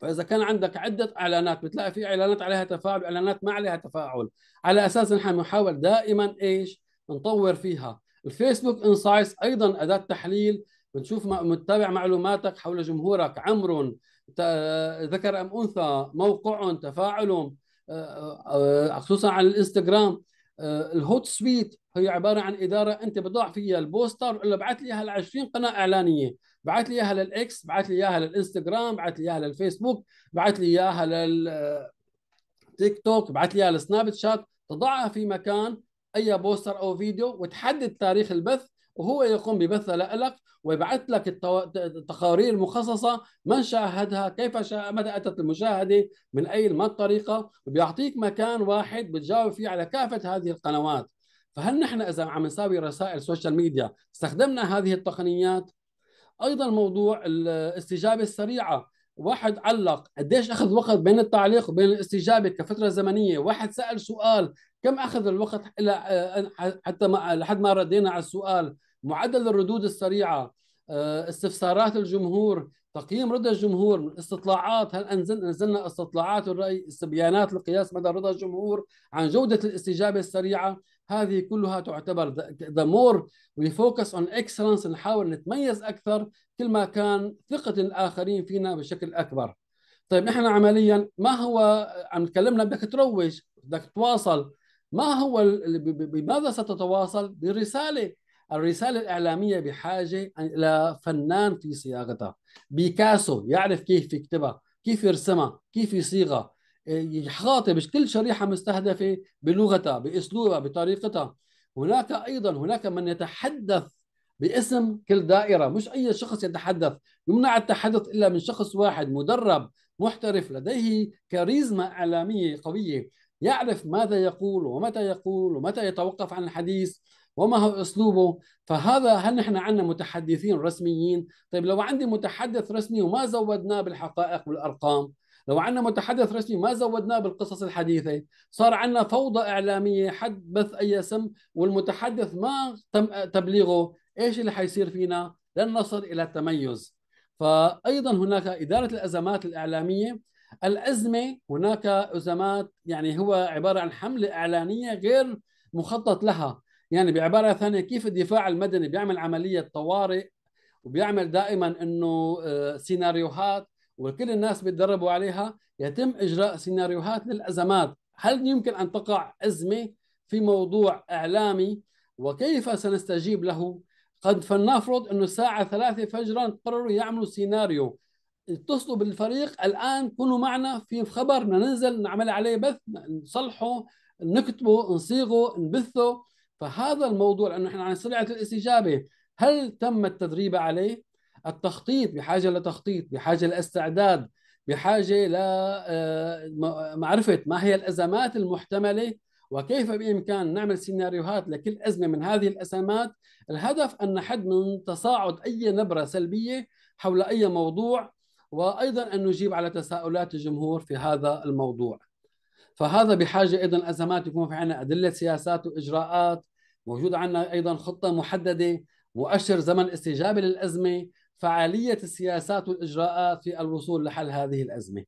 فاذا كان عندك عده اعلانات بتلاقي في اعلانات عليها تفاعل اعلانات ما عليها تفاعل على اساس نحن نحاول دائما ايش نطور فيها الفيسبوك انسايتس ايضا اداه تحليل بنشوف متابع معلوماتك حول جمهورك عمرهم ذكر ام انثى موقعهم تفاعلهم آه، آه، خصوصا على الانستغرام آه، الهوت سويت هي عباره عن اداره انت بتضع فيها البوستر قول له ابعث لي اياها ل 20 قناه اعلانيه بعت لي اياها للاكس بعت لي اياها للانستغرام بعت لي اياها للفيسبوك بعت لي اياها للتيك توك بعت لي اياها للسناب شات تضعها في مكان اي بوستر او فيديو وتحدد تاريخ البث وهو يقوم ببث لك ويبعث لك التقارير المخصصة من شاهدها كيف شا... متى أتت المشاهدة من أي ما الطريقة وبيعطيك مكان واحد بتجاوب فيه على كافة هذه القنوات فهل نحن إذا عم نساوي رسائل سوشيال ميديا استخدمنا هذه التقنيات أيضا موضوع الاستجابة السريعة واحد علق قديش اخذ وقت بين التعليق وبين الاستجابه كفتره زمنيه واحد سال سؤال كم اخذ الوقت الى آه، حتى ما لحد ما ردينا على السؤال معدل الردود السريعه آه، استفسارات الجمهور تقييم رضا الجمهور استطلاعات هل أنزل نزلنا استطلاعات الرأي استبيانات لقياس مدى رضا الجمهور عن جودة الاستجابة السريعة هذه كلها تعتبر the more we focus on excellence نحاول نتميز أكثر كل ما كان ثقة الآخرين فينا بشكل أكبر طيب نحن عمليا ما هو عم تكلمنا بدك تروج بدك تواصل ما هو بماذا ستتواصل برسالة الرسالة الإعلامية بحاجة إلى فنان في صياغتها بيكاسو يعرف كيف يكتبها كيف يرسمها كيف يصيغها يخاطب كل شريحة مستهدفة بلغتها بأسلوبها بطريقتها هناك أيضا هناك من يتحدث باسم كل دائرة مش أي شخص يتحدث يمنع التحدث إلا من شخص واحد مدرب محترف لديه كاريزما إعلامية قوية يعرف ماذا يقول ومتى يقول ومتى يتوقف عن الحديث وما هو أسلوبه فهذا هل نحن عندنا متحدثين رسميين طيب لو عندي متحدث رسمي وما زودناه بالحقائق والأرقام لو عندنا متحدث رسمي ما زودناه بالقصص الحديثة صار عندنا فوضى إعلامية حد بث أي اسم والمتحدث ما تم تبليغه إيش اللي حيصير فينا لن نصل إلى التميز فأيضا هناك إدارة الأزمات الإعلامية الأزمة هناك أزمات يعني هو عبارة عن حملة إعلانية غير مخطط لها يعني بعباره ثانيه كيف الدفاع المدني بيعمل عمليه طوارئ وبيعمل دائما انه آه، سيناريوهات وكل الناس بيتدربوا عليها يتم اجراء سيناريوهات للازمات هل يمكن ان تقع ازمه في موضوع اعلامي وكيف سنستجيب له قد فلنفرض انه الساعه 3 فجرا قرروا يعملوا سيناريو اتصلوا بالفريق الان كونوا معنا في خبر ننزل نعمل عليه بث نصلحه نكتبه نصيغه نبثه فهذا الموضوع لانه احنا عن سرعه الاستجابه هل تم التدريب عليه؟ التخطيط بحاجه لتخطيط، بحاجه لاستعداد، بحاجه لمعرفه آه، ما هي الازمات المحتمله وكيف بامكان نعمل سيناريوهات لكل ازمه من هذه الازمات، الهدف ان نحد من تصاعد اي نبره سلبيه حول اي موضوع وايضا ان نجيب على تساؤلات الجمهور في هذا الموضوع. فهذا بحاجه ايضا ازمات يكون في عندنا ادله سياسات واجراءات موجود عندنا ايضا خطه محدده مؤشر زمن استجابه للازمه فعاليه السياسات والاجراءات في الوصول لحل هذه الازمه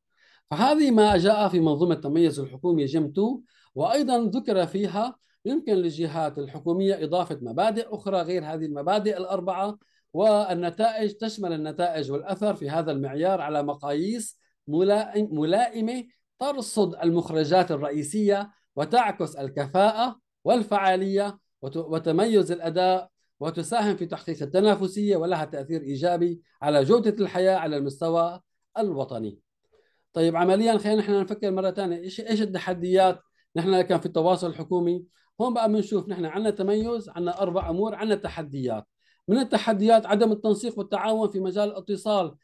فهذه ما جاء في منظومه التميز الحكومي جيم 2 وايضا ذكر فيها يمكن للجهات الحكوميه اضافه مبادئ اخرى غير هذه المبادئ الاربعه والنتائج تشمل النتائج والاثر في هذا المعيار على مقاييس ملائمه ترصد المخرجات الرئيسيه وتعكس الكفاءه والفعاليه وتميز الأداء وتساهم في تحقيق التنافسية ولها تأثير إيجابي على جودة الحياة على المستوى الوطني طيب عمليا خلينا نحن نفكر مرة ثانية إيش إيش التحديات نحن كان في التواصل الحكومي هون بقى بنشوف نحن عندنا تميز عندنا أربع أمور عندنا تحديات من التحديات عدم التنسيق والتعاون في مجال الاتصال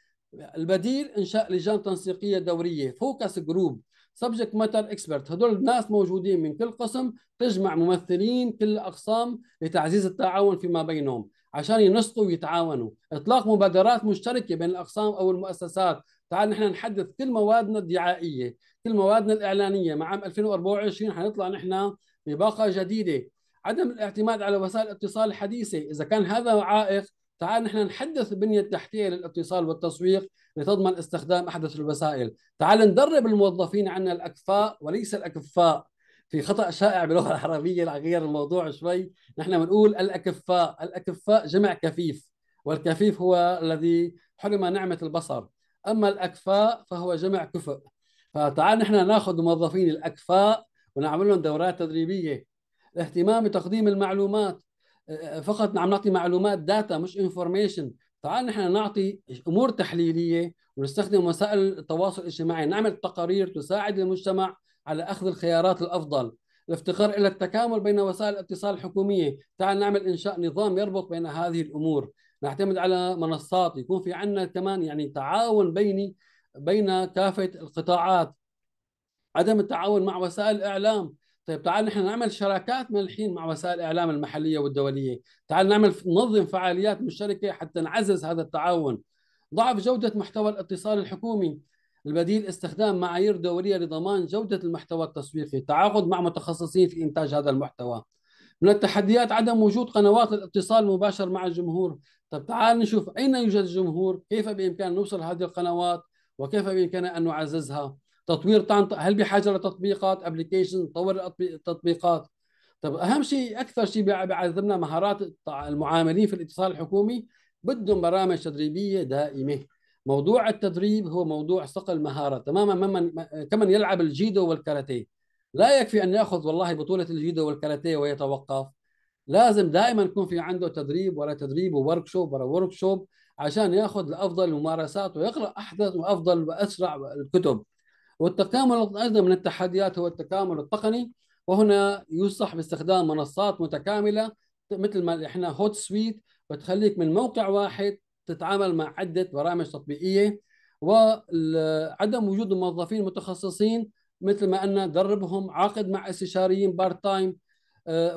البديل إنشاء لجان تنسيقية دورية فوكس جروب سبجكت ماتر اكسبرت هدول الناس موجودين من كل قسم تجمع ممثلين كل الاقسام لتعزيز التعاون فيما بينهم عشان ينسقوا ويتعاونوا اطلاق مبادرات مشتركه بين الاقسام او المؤسسات تعال نحن نحدث كل موادنا الدعائيه كل موادنا الاعلانيه مع عام 2024 حنطلع نحن بباقه جديده عدم الاعتماد على وسائل الاتصال الحديثه اذا كان هذا عائق تعال نحن نحدث البنيه التحتيه للاتصال والتسويق لتضمن استخدام أحدث الوسائل تعال ندرب الموظفين عنا الأكفاء وليس الأكفاء في خطأ شائع باللغة العربية لغير الموضوع شوي نحن بنقول الأكفاء الأكفاء جمع كفيف والكفيف هو الذي حرم نعمة البصر أما الأكفاء فهو جمع كفء فتعال نحن ناخذ موظفين الأكفاء ونعمل لهم دورات تدريبية الاهتمام بتقديم المعلومات فقط عم نعطي معلومات داتا مش انفورميشن تعال نحن نعطي امور تحليليه ونستخدم وسائل التواصل الاجتماعي نعمل تقارير تساعد المجتمع على اخذ الخيارات الافضل الافتقار الى التكامل بين وسائل الاتصال الحكوميه تعال نعمل انشاء نظام يربط بين هذه الامور نعتمد على منصات يكون في عندنا كمان يعني تعاون بيني بين كافه القطاعات عدم التعاون مع وسائل الاعلام طيب تعال نحن نعمل شراكات من الحين مع وسائل الاعلام المحليه والدوليه، تعال نعمل ننظم فعاليات مشتركه حتى نعزز هذا التعاون. ضعف جوده محتوى الاتصال الحكومي، البديل استخدام معايير دوليه لضمان جوده المحتوى التسويقي، تعاقد مع متخصصين في انتاج هذا المحتوى. من التحديات عدم وجود قنوات الاتصال المباشر مع الجمهور، طب تعال نشوف اين يوجد الجمهور، كيف بامكاننا نوصل هذه القنوات وكيف بامكاننا ان نعززها. تطوير طنط هل بحاجه لتطبيقات ابلكيشن تطور التطبيقات طب اهم شيء اكثر شيء بيعذبنا مهارات المعاملين في الاتصال الحكومي بدهم برامج تدريبيه دائمه موضوع التدريب هو موضوع صقل مهاره تماما ممن كمن يلعب الجيدو والكاراتيه لا يكفي ان ياخذ والله بطوله الجيدو والكاراتيه ويتوقف لازم دائما يكون في عنده تدريب ورا تدريب وورك شوب ورا ورك شوب عشان ياخذ الافضل الممارسات ويقرا احدث وافضل واسرع الكتب والتكامل أيضا من التحديات هو التكامل التقني وهنا ينصح باستخدام منصات متكاملة مثل ما احنا هوت سويت بتخليك من موقع واحد تتعامل مع عدة برامج تطبيقية وعدم وجود موظفين متخصصين مثل ما قلنا دربهم عقد مع استشاريين بارت آه، تايم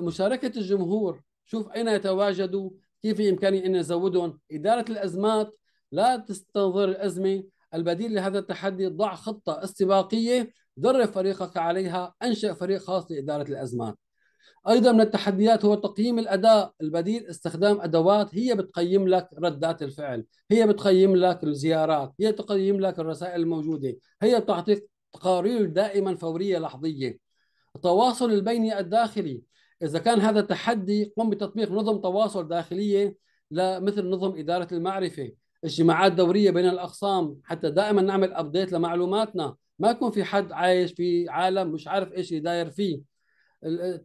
مشاركة الجمهور شوف أين يتواجدوا كيف بإمكاني أن أزودهم إدارة الأزمات لا تستنظر الأزمة البديل لهذا التحدي ضع خطة استباقية درب فريقك عليها أنشئ فريق خاص لإدارة الأزمات أيضا من التحديات هو تقييم الأداء البديل استخدام أدوات هي بتقيم لك ردات الفعل هي بتقيم لك الزيارات هي تقيم لك الرسائل الموجودة هي بتعطيك تقارير دائما فورية لحظية التواصل البيني الداخلي إذا كان هذا تحدي قم بتطبيق نظم تواصل داخلية مثل نظم إدارة المعرفة اجتماعات دوريه بين الاقسام حتى دائما نعمل ابديت لمعلوماتنا ما يكون في حد عايش في عالم مش عارف ايش اللي داير فيه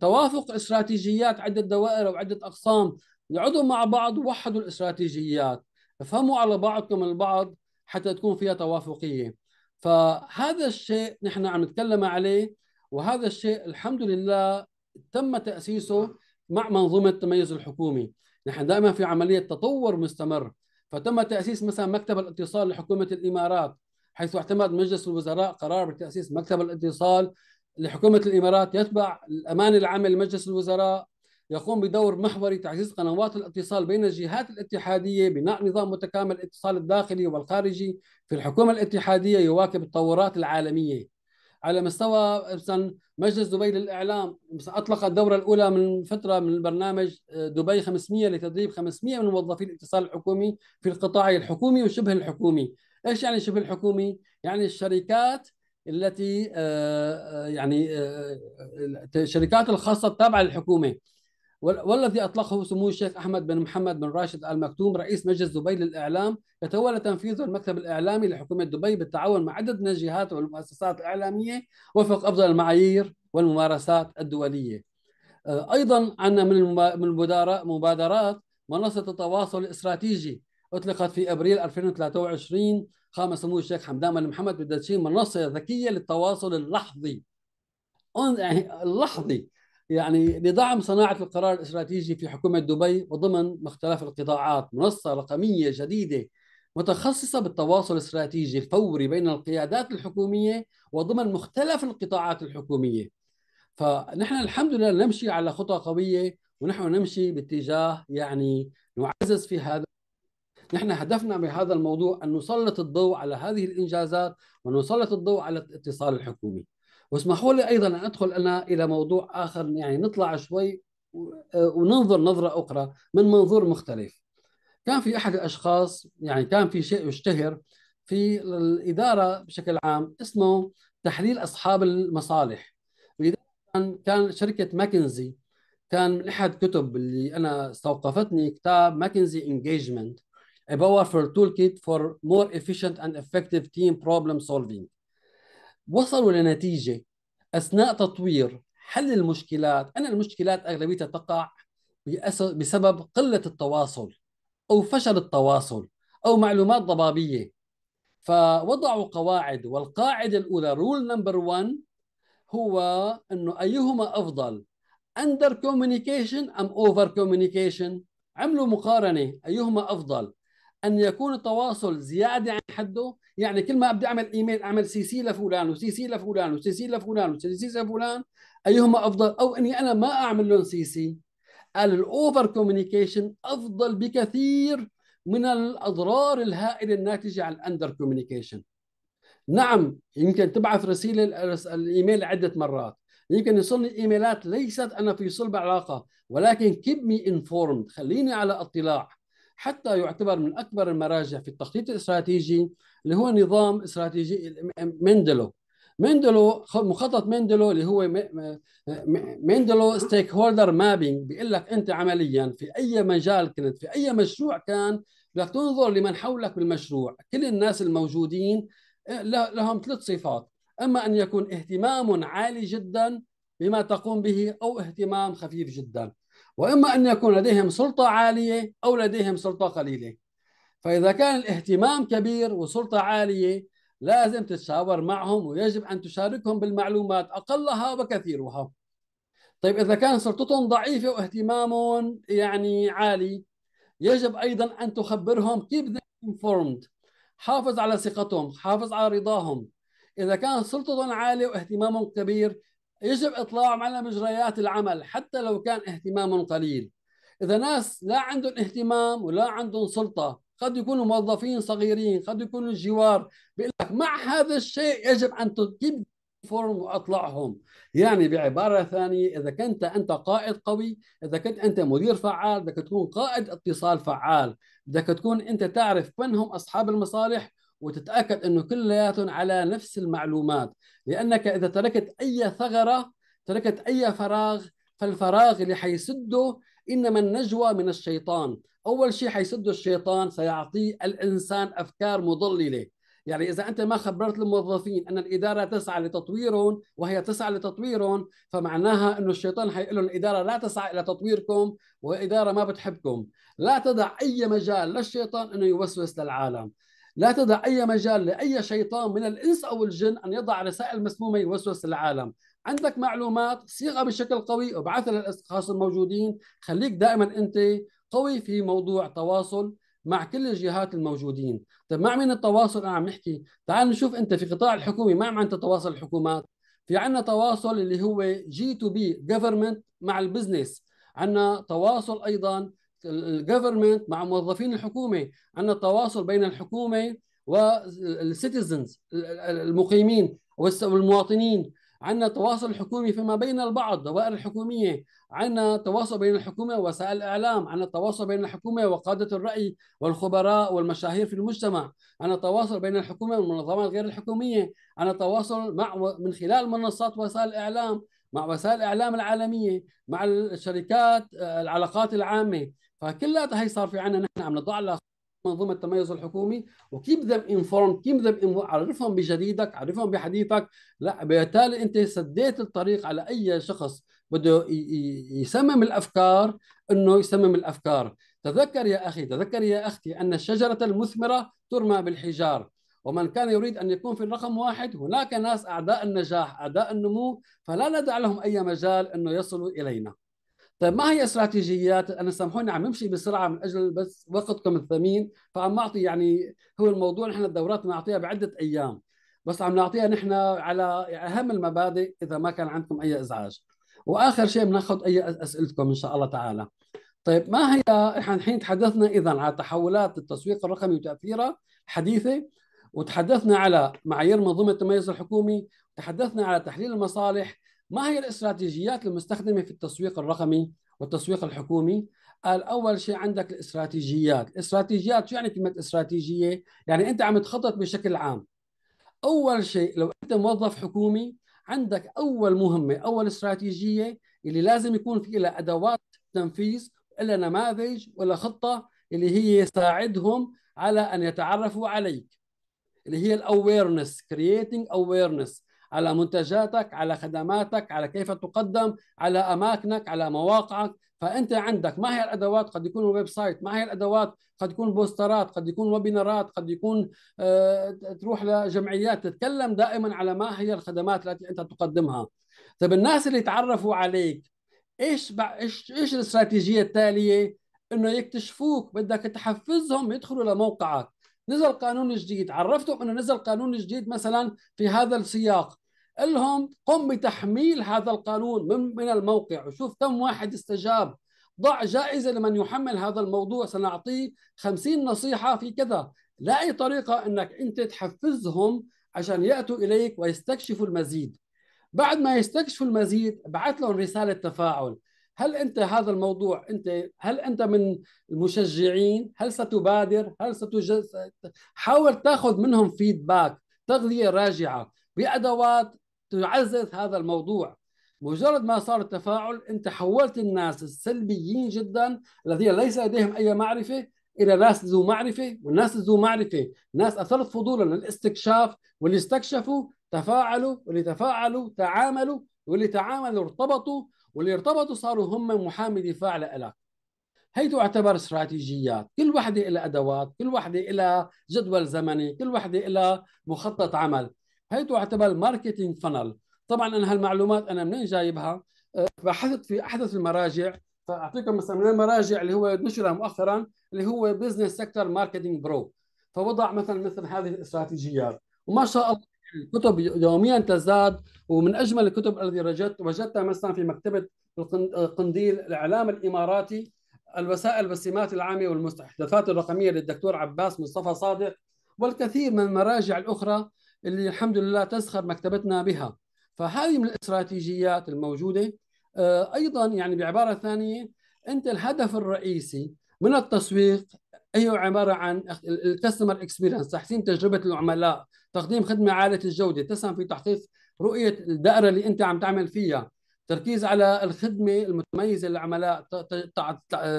توافق استراتيجيات عده دوائر وعده اقسام يقعدوا مع بعض ووحدوا الاستراتيجيات افهموا على بعضكم البعض حتى تكون فيها توافقيه فهذا الشيء نحن عم نتكلم عليه وهذا الشيء الحمد لله تم تاسيسه مع منظومه التميز الحكومي نحن دائما في عمليه تطور مستمر فتم تأسيس مثلا مكتب الاتصال لحكومة الإمارات حيث اعتمد مجلس الوزراء قرار بتأسيس مكتب الاتصال لحكومة الإمارات يتبع الأمان العام لمجلس الوزراء يقوم بدور محوري تعزيز قنوات الاتصال بين الجهات الاتحادية بناء نظام متكامل الاتصال الداخلي والخارجي في الحكومة الاتحادية يواكب التطورات العالمية على مستوى مثلا مجلس دبي للاعلام اطلق الدوره الاولى من فتره من برنامج آه، دبي 500 لتدريب 500 من موظفي الاتصال الحكومي في القطاع الحكومي وشبه الحكومي، ايش يعني شبه الحكومي؟ يعني الشركات التي آه، آه، يعني الشركات الخاصه التابعه للحكومه والذي أطلقه سمو الشيخ أحمد بن محمد بن راشد آل مكتوم رئيس مجلس دبي للإعلام يتولى تنفيذه المكتب الإعلامي لحكومة دبي بالتعاون مع عدد من الجهات والمؤسسات الإعلامية وفق أفضل المعايير والممارسات الدولية آه، أيضا عندنا من المبادرات منصة التواصل الاستراتيجي أطلقت في أبريل 2023 قام سمو الشيخ حمدان بن محمد بتدشين منصة ذكية للتواصل اللحظي يعني اللحظي يعني لدعم صناعة القرار الاستراتيجي في حكومة دبي وضمن مختلف القطاعات منصة رقمية جديدة متخصصة بالتواصل الاستراتيجي الفوري بين القيادات الحكومية وضمن مختلف القطاعات الحكومية فنحن الحمد لله نمشي على خطى قوية ونحن نمشي باتجاه يعني نعزز في هذا نحن هدفنا بهذا الموضوع أن نسلط الضوء على هذه الإنجازات ونسلط الضوء على الاتصال الحكومي واسمحوا لي ايضا ان ادخل انا الى موضوع اخر يعني نطلع شوي آه، وننظر نظره اخرى من منظور مختلف. كان في احد الاشخاص يعني كان في شيء يشتهر في الاداره بشكل عام اسمه تحليل اصحاب المصالح. كان شركه ماكنزي كان احد كتب اللي انا استوقفتني كتاب ماكنزي انجيجمنت A powerful toolkit for more efficient and effective team problem solving وصلوا لنتيجه اثناء تطوير حل المشكلات ان المشكلات اغلبيتها تقع بسبب قله التواصل او فشل التواصل او معلومات ضبابيه فوضعوا قواعد والقاعده الاولى رول نمبر 1 هو انه ايهما افضل اندر كوميونيكيشن ام اوفر كوميونيكيشن عملوا مقارنه ايهما افضل ان يكون التواصل زياده عن حده يعني كل ما بدي اعمل ايميل اعمل سي سي لفلان وسي سي لفلان وسي سي لفلان وسي سي لفلان ايهما افضل او اني انا ما اعمل لهم سي سي الاوفر كوميونيكيشن افضل بكثير من الاضرار الهائله الناتجه عن الاندر كوميونيكيشن نعم يمكن تبعث رسيل الايميل عده مرات يمكن يوصلني ايميلات ليست انا في صلب علاقه ولكن keep me informed خليني على اطلاع حتى يعتبر من أكبر المراجع في التخطيط الاستراتيجي اللي هو نظام استراتيجي مندلو مندلو مخطط مندلو اللي هو مندلو ستيك هولدر مابينج بيقول لك انت عمليا في اي مجال كنت في اي مشروع كان بدك تنظر لمن حولك بالمشروع كل الناس الموجودين آه، لهم ثلاث صفات اما ان يكون اهتمام عالي جدا بما تقوم به او اهتمام خفيف جدا وإما أن يكون لديهم سلطة عالية أو لديهم سلطة قليلة فإذا كان الاهتمام كبير وسلطة عالية لازم تتشاور معهم ويجب أن تشاركهم بالمعلومات أقلها وكثيرها طيب إذا كان سلطتهم ضعيفة واهتمامهم يعني عالي يجب أيضا أن تخبرهم keep them informed حافظ على ثقتهم حافظ على رضاهم إذا كان سلطتهم عالية واهتمامهم كبير يجب إطلاعهم على مجريات العمل حتى لو كان اهتمام قليل إذا ناس لا عندهم اهتمام ولا عندهم سلطة قد يكونوا موظفين صغيرين قد يكونوا الجوار بيقول لك مع هذا الشيء يجب أن تجيب فورم واطلعهم يعني بعباره ثانيه اذا كنت انت قائد قوي اذا كنت انت مدير فعال بدك تكون قائد اتصال فعال بدك تكون انت تعرف من هم اصحاب المصالح وتتاكد انه كلياتهم على نفس المعلومات لانك اذا تركت اي ثغره تركت اي فراغ فالفراغ اللي حيسده انما النجوى من الشيطان اول شيء حيسده الشيطان سيعطي الانسان افكار مضلله يعني اذا انت ما خبرت الموظفين ان الاداره تسعى لتطويرهم وهي تسعى لتطويرهم فمعناها انه الشيطان حيقول لهم الاداره لا تسعى الى تطويركم والاداره ما بتحبكم لا تدع اي مجال للشيطان انه يوسوس للعالم لا تدع أي مجال لأي شيطان من الإنس أو الجن أن يضع رسائل مسمومة يوسوس العالم عندك معلومات صيغها بشكل قوي وابعثها للأشخاص الموجودين خليك دائما أنت قوي في موضوع تواصل مع كل الجهات الموجودين طيب مع مين التواصل أنا عم نحكي تعال نشوف أنت في قطاع الحكومي مع من تواصل الحكومات في عنا تواصل اللي هو جي تو بي government مع البزنس عنا تواصل أيضا الجفرمنت مع موظفين الحكومه عندنا تواصل بين الحكومه والسيتيزنز المقيمين والمواطنين عندنا تواصل حكومي فيما بين البعض دوائر الحكومية عندنا تواصل بين الحكومة ووسائل الإعلام عندنا تواصل بين الحكومة وقادة الرأي والخبراء والمشاهير في المجتمع عندنا تواصل بين الحكومة والمنظمات غير الحكومية عندنا تواصل مع من خلال منصات وسائل الإعلام مع وسائل الإعلام العالمية مع الشركات آه، العلاقات العامة هذا هي صار في عنا نحن عم نضع لها منظومه التميز الحكومي وكيف ذم انفورم كيف ذم عرفهم بجديدك عرفهم بحديثك لا بالتالي انت سديت الطريق على اي شخص بده يسمم الافكار انه يسمم الافكار تذكر يا اخي تذكر يا اختي ان الشجره المثمره ترمى بالحجار ومن كان يريد ان يكون في الرقم واحد هناك ناس اعداء النجاح اعداء النمو فلا ندع لهم اي مجال انه يصلوا الينا طيب ما هي استراتيجيات انا سامحوني عم نمشي بسرعه من اجل بس وقتكم الثمين فعم اعطي يعني هو الموضوع نحن الدورات نعطيها بعده ايام بس عم نعطيها نحن على اهم المبادئ اذا ما كان عندكم اي ازعاج واخر شيء بناخذ اي اسئلتكم ان شاء الله تعالى طيب ما هي احنا الحين تحدثنا اذا على تحولات التسويق الرقمي وتاثيرها حديثه وتحدثنا على معايير منظومه التميز الحكومي تحدثنا على تحليل المصالح ما هي الاستراتيجيات المستخدمة في التسويق الرقمي والتسويق الحكومي؟ قال أول شيء عندك الاستراتيجيات الاستراتيجيات شو يعني كلمة استراتيجية؟ يعني أنت عم تخطط بشكل عام أول شيء لو أنت موظف حكومي عندك أول مهمة أول استراتيجية اللي لازم يكون في لها أدوات تنفيذ إلا نماذج ولا خطة اللي هي يساعدهم على أن يتعرفوا عليك اللي هي الاويرنس كرييتنج اويرنس على منتجاتك على خدماتك على كيف تقدم على اماكنك على مواقعك فانت عندك ما هي الادوات قد يكون ويب سايت ما هي الادوات قد يكون بوسترات قد يكون ويبينارات قد يكون آه، تروح لجمعيات تتكلم دائما على ما هي الخدمات التي انت تقدمها طيب الناس اللي تعرفوا عليك ايش بع... ايش ايش الاستراتيجيه التاليه انه يكتشفوك بدك تحفزهم يدخلوا لموقعك نزل قانون جديد عرفتهم انه نزل قانون جديد مثلا في هذا السياق لهم قم بتحميل هذا القانون من من الموقع وشوف كم واحد استجاب ضع جائزة لمن يحمل هذا الموضوع سنعطيه خمسين نصيحة في كذا اي طريقة أنك أنت تحفزهم عشان يأتوا إليك ويستكشفوا المزيد بعد ما يستكشفوا المزيد ابعث لهم رسالة تفاعل هل انت هذا الموضوع انت هل انت من المشجعين هل ستبادر هل ستجز حاول تاخذ منهم فيدباك تغذيه راجعه بادوات تعزز هذا الموضوع مجرد ما صار التفاعل انت حولت الناس السلبيين جدا الذين ليس لديهم اي معرفه الى ناس ذو معرفه والناس ذو معرفه ناس اثرت فضولا للاستكشاف واللي استكشفوا تفاعلوا واللي تفاعلوا تعاملوا واللي تعاملوا ارتبطوا واللي ارتبطوا صاروا هم محامي دفاع لإلك هي تعتبر استراتيجيات كل وحدة إلى أدوات كل وحدة إلى جدول زمني كل وحدة إلى مخطط عمل هي تعتبر ماركتينج فنل طبعا أنا هالمعلومات أنا منين جايبها أه، بحثت في أحدث المراجع فأعطيكم مثلا من المراجع اللي هو نشرها مؤخرا اللي هو بزنس سيكتور ماركتينج برو فوضع مثلا مثل هذه الاستراتيجيات وما شاء الله الكتب يوميا تزداد ومن اجمل الكتب الذي وجدت وجدتها مثلا في مكتبه القنديل الاعلام الاماراتي الوسائل والسمات العامه والمستحدثات الرقميه للدكتور عباس مصطفى صادق والكثير من المراجع الاخرى اللي الحمد لله تزخر مكتبتنا بها فهذه من الاستراتيجيات الموجوده آه، ايضا يعني بعباره ثانيه انت الهدف الرئيسي من التسويق هي عباره عن الكاستمر اكسبيرينس تحسين تجربه العملاء تقديم خدمه عاليه الجوده تسهم في تحقيق رؤيه الدائره اللي انت عم تعمل فيها تركيز على الخدمه المتميزه للعملاء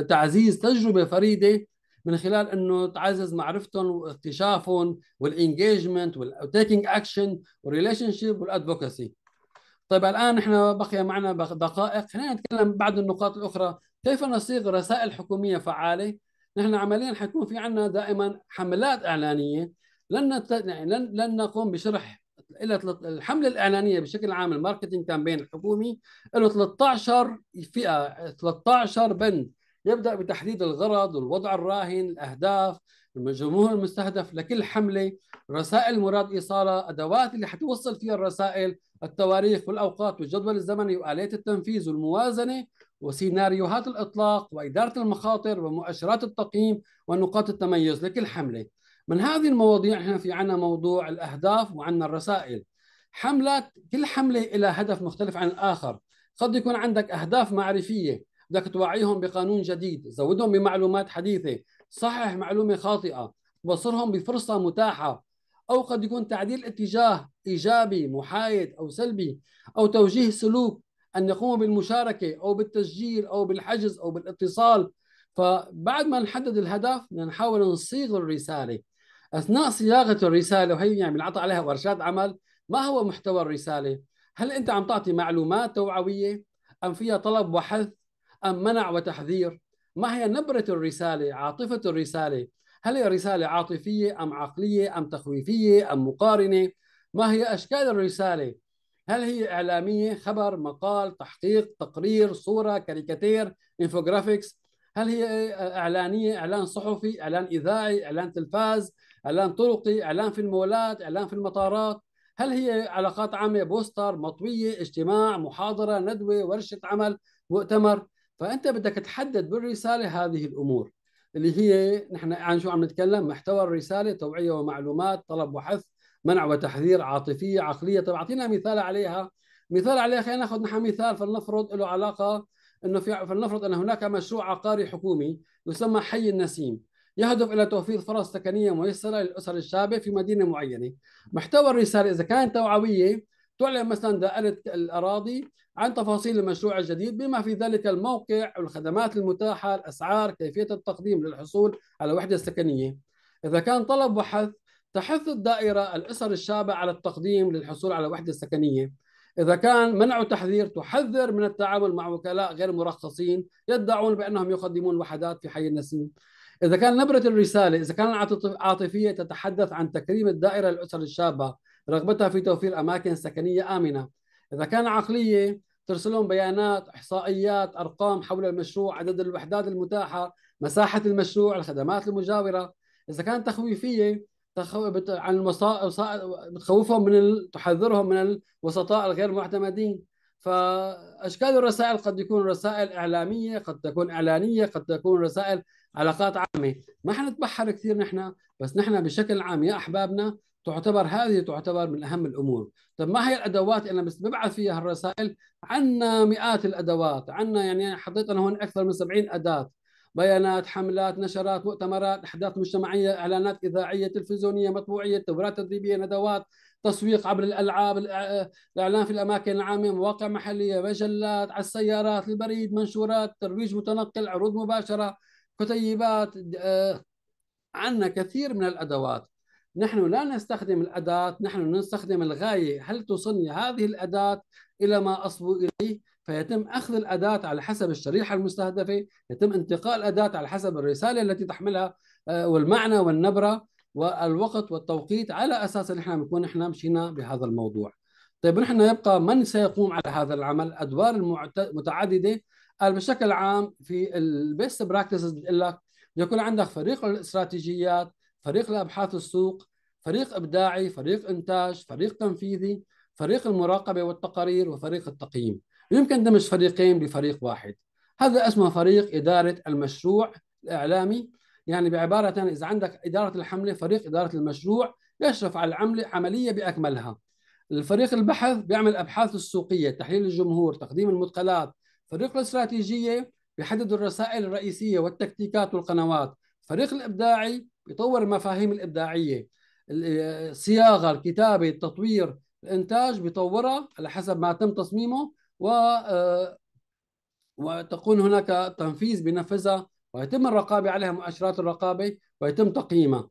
تعزيز تجربه فريده من خلال انه تعزز معرفتهم واكتشافهم والانجيجمنت والتيكينج اكشن والريليشن شيب والادفوكسي طيب الان نحن بقي معنا دقائق خلينا نتكلم بعد النقاط الاخرى كيف نصيغ رسائل حكوميه فعاله نحن عمليا حيكون في عندنا دائما حملات اعلانيه لن يعني لن لن نقوم بشرح الحمله الاعلانيه بشكل عام الماركتنج كامبين الحكومي له 13 فئه 13 بند يبدا بتحديد الغرض والوضع الراهن الاهداف الجمهور المستهدف لكل حمله رسائل المراد ايصالها ادوات اللي حتوصل فيها الرسائل التواريخ والاوقات والجدول الزمني واليه التنفيذ والموازنه وسيناريوهات الاطلاق واداره المخاطر ومؤشرات التقييم ونقاط التميز لكل حمله من هذه المواضيع احنا في عنا موضوع الاهداف وعنا الرسائل حملات كل حمله إلى هدف مختلف عن الاخر قد يكون عندك اهداف معرفيه بدك توعيهم بقانون جديد زودهم بمعلومات حديثه صحح معلومه خاطئه تبصرهم بفرصه متاحه او قد يكون تعديل اتجاه ايجابي محايد او سلبي او توجيه سلوك ان يقوموا بالمشاركه او بالتسجيل او بالحجز او بالاتصال فبعد ما نحدد الهدف نحاول نصيغ الرساله اثناء صياغه الرساله وهي يعني بنعطى عليها ورشات عمل ما هو محتوى الرساله؟ هل انت عم تعطي معلومات توعويه ام فيها طلب وحث ام منع وتحذير؟ ما هي نبره الرساله؟ عاطفه الرساله؟ هل هي رساله عاطفيه ام عقليه ام تخويفيه ام مقارنه؟ ما هي اشكال الرساله؟ هل هي اعلاميه، خبر، مقال، تحقيق، تقرير، صوره، كاريكاتير، انفوجرافيكس؟ هل هي اعلانيه، اعلان صحفي، اعلان اذاعي، اعلان تلفاز، اعلان طرقي اعلان في المولات اعلان في المطارات هل هي علاقات عامه بوستر مطويه اجتماع محاضره ندوه ورشه عمل مؤتمر فانت بدك تحدد بالرساله هذه الامور اللي هي نحن عن شو عم نتكلم محتوى الرساله توعيه ومعلومات طلب وحث منع وتحذير عاطفيه عقليه طب اعطينا مثال عليها مثال عليها خلينا ناخذ نحن مثال فلنفرض له علاقه انه في فلنفرض ان هناك مشروع عقاري حكومي يسمى حي النسيم يهدف إلى توفير فرص سكنية ميسرة للأسر الشابة في مدينة معينة محتوى الرسالة إذا كانت توعوية تعلن مثلا دائرة الأراضي عن تفاصيل المشروع الجديد بما في ذلك الموقع والخدمات المتاحة الأسعار كيفية التقديم للحصول على وحدة سكنية إذا كان طلب بحث تحث الدائرة الأسر الشابة على التقديم للحصول على وحدة سكنية إذا كان منع تحذير تحذر من التعامل مع وكلاء غير مرخصين يدعون بأنهم يقدمون وحدات في حي النسيم إذا كان نبرة الرسالة إذا كانت عاطفية تتحدث عن تكريم الدائرة للأسر الشابة رغبتها في توفير أماكن سكنية آمنة إذا كان عقلية ترسلهم بيانات إحصائيات أرقام حول المشروع عدد الوحدات المتاحة مساحة المشروع الخدمات المجاورة إذا كان تخويفية عن تخوفهم بتخوفهم من تحذرهم من الوسطاء الغير معتمدين فاشكال الرسائل قد يكون رسائل اعلاميه قد تكون اعلانيه قد تكون رسائل علاقات عامه ما حنتبحر كثير نحن بس نحن بشكل عام يا احبابنا تعتبر هذه تعتبر من اهم الامور طب ما هي الادوات اللي ببعث فيها الرسائل عنا مئات الادوات عنا يعني حطيت انا هون اكثر من 70 اداه بيانات حملات نشرات مؤتمرات احداث مجتمعيه اعلانات اذاعيه تلفزيونيه مطبوعيه دورات تدريبيه ندوات تسويق عبر الالعاب آه، آه، الاعلان في الاماكن العامه مواقع محليه مجلات على السيارات البريد منشورات ترويج متنقل عروض مباشره كتيبات آه، عندنا كثير من الأدوات نحن لا نستخدم الأداة نحن نستخدم الغاية هل توصلني هذه الأداة إلى ما أصبو إليه فيتم أخذ الأداة على حسب الشريحة المستهدفة يتم انتقال الأداة على حسب الرسالة التي تحملها آه، والمعنى والنبرة والوقت والتوقيت على أساس اللي احنا بنكون احنا مشينا بهذا الموضوع طيب نحن يبقى من سيقوم على هذا العمل أدوار متعددة قال بشكل عام في البيست براكتسز بتقول لك بده يكون عندك فريق الاستراتيجيات فريق لابحاث السوق فريق ابداعي فريق انتاج فريق تنفيذي فريق المراقبه والتقارير وفريق التقييم يمكن دمج فريقين بفريق واحد هذا اسمه فريق اداره المشروع الاعلامي يعني بعباره تانية اذا عندك اداره الحمله فريق اداره المشروع يشرف على العمله عمليه باكملها الفريق البحث بيعمل ابحاث السوقيه تحليل الجمهور تقديم المدخلات فريق الاستراتيجيه بيحدد الرسائل الرئيسيه والتكتيكات والقنوات الفريق الابداعي بيطور المفاهيم الابداعيه الصياغه الكتابه التطوير الانتاج بيطورها على حسب ما تم تصميمه و آه، وتكون هناك تنفيذ بينفذها ويتم الرقابه عليها مؤشرات الرقابه ويتم تقييمها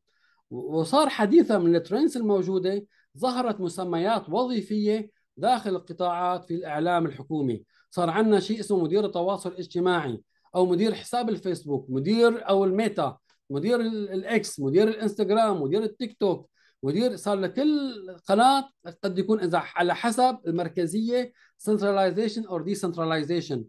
وصار حديثا من الترندز الموجوده ظهرت مسميات وظيفيه داخل القطاعات في الاعلام الحكومي صار عندنا شيء اسمه مدير التواصل الاجتماعي او مدير حساب الفيسبوك مدير او الميتا مدير الاكس مدير الانستغرام مدير التيك توك مدير صار لكل قناه قد يكون اذا على حسب المركزيه سنتراليزيشن اور ديسنتراليزيشن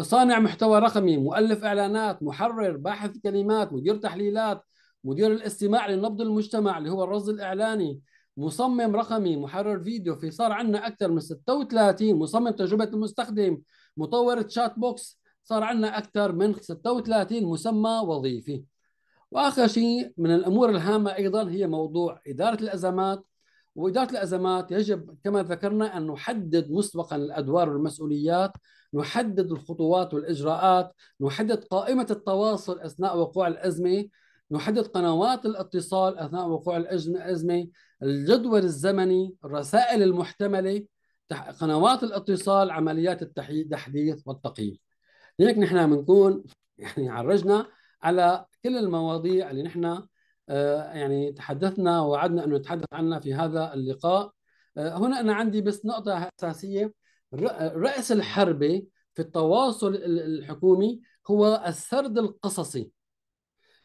صانع محتوى رقمي مؤلف اعلانات محرر باحث كلمات مدير تحليلات مدير الاستماع لنبض المجتمع اللي هو الرصد الاعلاني مصمم رقمي محرر فيديو في صار عندنا اكثر من 36 مصمم تجربه المستخدم مطور تشات بوكس صار عندنا اكثر من 36 مسمى وظيفي واخر شيء من الامور الهامه ايضا هي موضوع اداره الازمات واداره الازمات يجب كما ذكرنا ان نحدد مسبقا الادوار والمسؤوليات نحدد الخطوات والاجراءات نحدد قائمه التواصل اثناء وقوع الازمه نحدد قنوات الاتصال اثناء وقوع الازمه الجدول الزمني الرسائل المحتمله قنوات الاتصال عمليات التحديث والتقييم لذلك نحن بنكون يعني عرجنا على كل المواضيع اللي نحن آه، يعني تحدثنا ووعدنا انه نتحدث عنها في هذا اللقاء آه، هنا انا عندي بس نقطه اساسيه راس الحربه في التواصل الحكومي هو السرد القصصي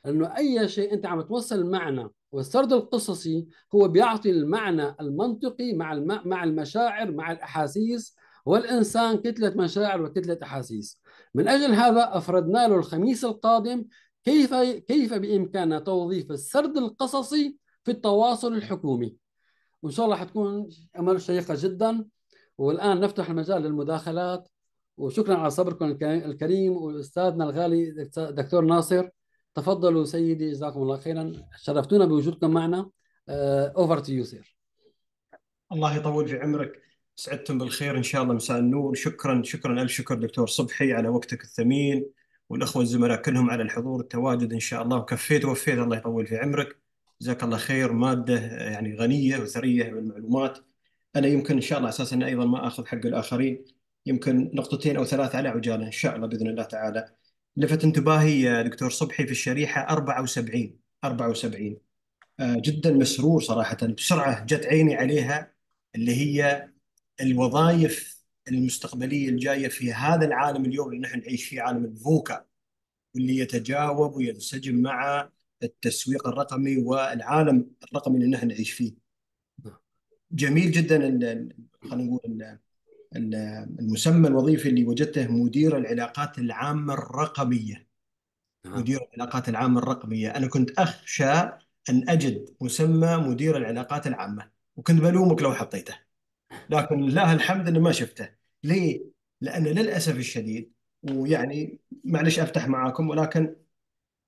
لأنه أي شيء أنت عم توصل معنى والسرد القصصي هو بيعطي المعنى المنطقي مع الم... مع المشاعر مع الأحاسيس والإنسان كتلة مشاعر وكتلة أحاسيس من أجل هذا أفردنا له الخميس القادم كيف كيف بإمكاننا توظيف السرد القصصي في التواصل الحكومي وإن شاء الله حتكون أمر شيقة جدا والآن نفتح المجال للمداخلات وشكرا على صبركم الكريم واستاذنا الغالي دكتور ناصر تفضلوا سيدي جزاكم الله خيرا شرفتونا بوجودكم معنا اوفر تو يو سير الله يطول في عمرك سعدتم بالخير ان شاء الله مساء النور شكرا شكرا الف شكر دكتور صبحي على وقتك الثمين والاخوه الزملاء كلهم على الحضور التواجد ان شاء الله وكفيت ووفيت الله يطول في عمرك جزاك الله خير ماده آه، يعني غنيه وثريه بالمعلومات انا يمكن ان شاء الله اساسا ايضا ما اخذ حق الاخرين يمكن نقطتين او ثلاث على عجاله ان شاء الله باذن الله تعالى لفت انتباهي دكتور صبحي في الشريحة 74 74 آه، جدا مسرور صراحة بسرعة جت عيني عليها اللي هي الوظائف المستقبلية الجاية في هذا العالم اليوم اللي نحن نعيش فيه عالم الفوكا واللي يتجاوب وينسجم مع التسويق الرقمي والعالم الرقمي اللي نحن نعيش فيه. نعم. جميل جدا خلينا نقول المسمى الوظيفي اللي وجدته مدير العلاقات العامة الرقمية نعم. مدير العلاقات العامة الرقمية أنا كنت أخشى أن أجد مسمى مدير العلاقات العامة وكنت بلومك لو حطيته لكن لله الحمد أنه ما شفته ليه؟ لأن للأسف الشديد ويعني معلش أفتح معاكم ولكن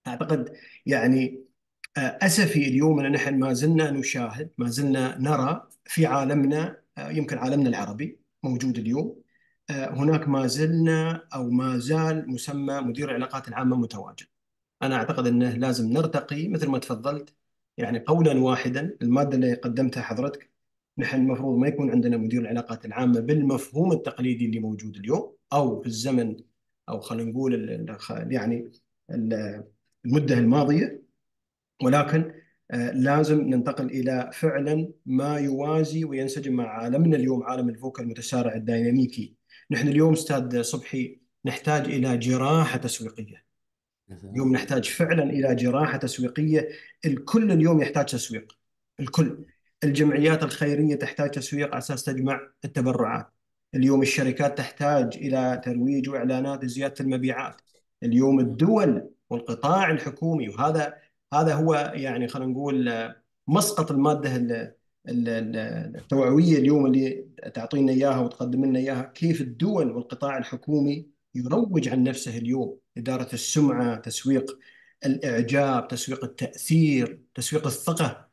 أعتقد يعني آه، أسفي اليوم أن نحن ما زلنا نشاهد ما زلنا نرى في عالمنا آه، يمكن عالمنا العربي موجود اليوم آه، هناك ما زلنا او ما زال مسمى مدير العلاقات العامه متواجد. انا اعتقد انه لازم نرتقي مثل ما تفضلت يعني قولا واحدا الماده اللي قدمتها حضرتك نحن المفروض ما يكون عندنا مدير العلاقات العامه بالمفهوم التقليدي اللي موجود اليوم او في الزمن او خلينا نقول يعني المده الماضيه ولكن آه، لازم ننتقل الى فعلا ما يوازي وينسجم مع عالمنا اليوم عالم الفوكا المتسارع الديناميكي نحن اليوم استاذ صبحي نحتاج الى جراحه تسويقيه نعم. اليوم نحتاج فعلا الى جراحه تسويقيه الكل اليوم يحتاج تسويق الكل الجمعيات الخيريه تحتاج تسويق على اساس تجمع التبرعات اليوم الشركات تحتاج الى ترويج واعلانات لزياده المبيعات اليوم الدول والقطاع الحكومي وهذا هذا هو يعني خلينا نقول مسقط الماده التوعويه اليوم اللي تعطينا اياها وتقدم لنا اياها كيف الدول والقطاع الحكومي يروج عن نفسه اليوم اداره السمعه تسويق الاعجاب تسويق التاثير تسويق الثقه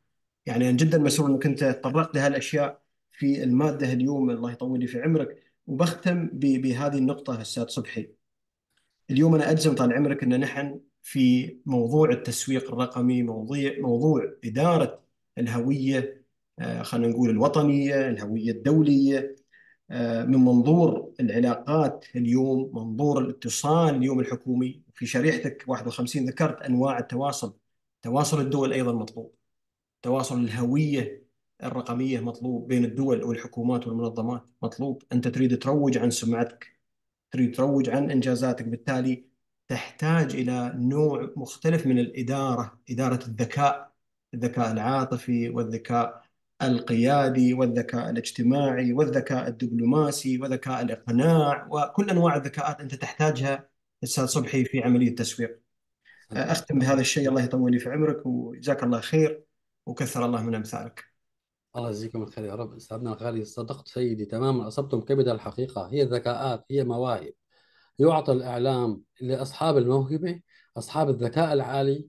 يعني أنا جدا مسرور انك انت تطرقت لهالاشياء في الماده اليوم الله يطول لي في عمرك وبختم بهذه النقطه استاذ صبحي اليوم انا اجزم طال عمرك ان نحن في موضوع التسويق الرقمي موضوع موضوع إدارة الهوية آه، خلينا نقول الوطنية الهوية الدولية آه، من منظور العلاقات اليوم منظور الاتصال اليوم الحكومي في شريحتك 51 ذكرت أنواع التواصل تواصل الدول أيضا مطلوب تواصل الهوية الرقمية مطلوب بين الدول والحكومات والمنظمات مطلوب أنت تريد تروج عن سمعتك تريد تروج عن إنجازاتك بالتالي تحتاج الى نوع مختلف من الاداره، اداره الذكاء، الذكاء العاطفي والذكاء القيادي والذكاء الاجتماعي والذكاء الدبلوماسي وذكاء الاقناع وكل انواع الذكاءات انت تحتاجها استاذ صبحي في عمليه التسويق. اختم بهذا الشيء الله يطول في عمرك وجزاك الله خير وكثر الله من امثالك. الله يجزيكم الخير يا رب استاذنا الغالي صدقت سيدي تماما اصبتم كبد الحقيقه هي ذكاءات هي مواهب يعطى الإعلام لأصحاب الموهبة أصحاب الذكاء العالي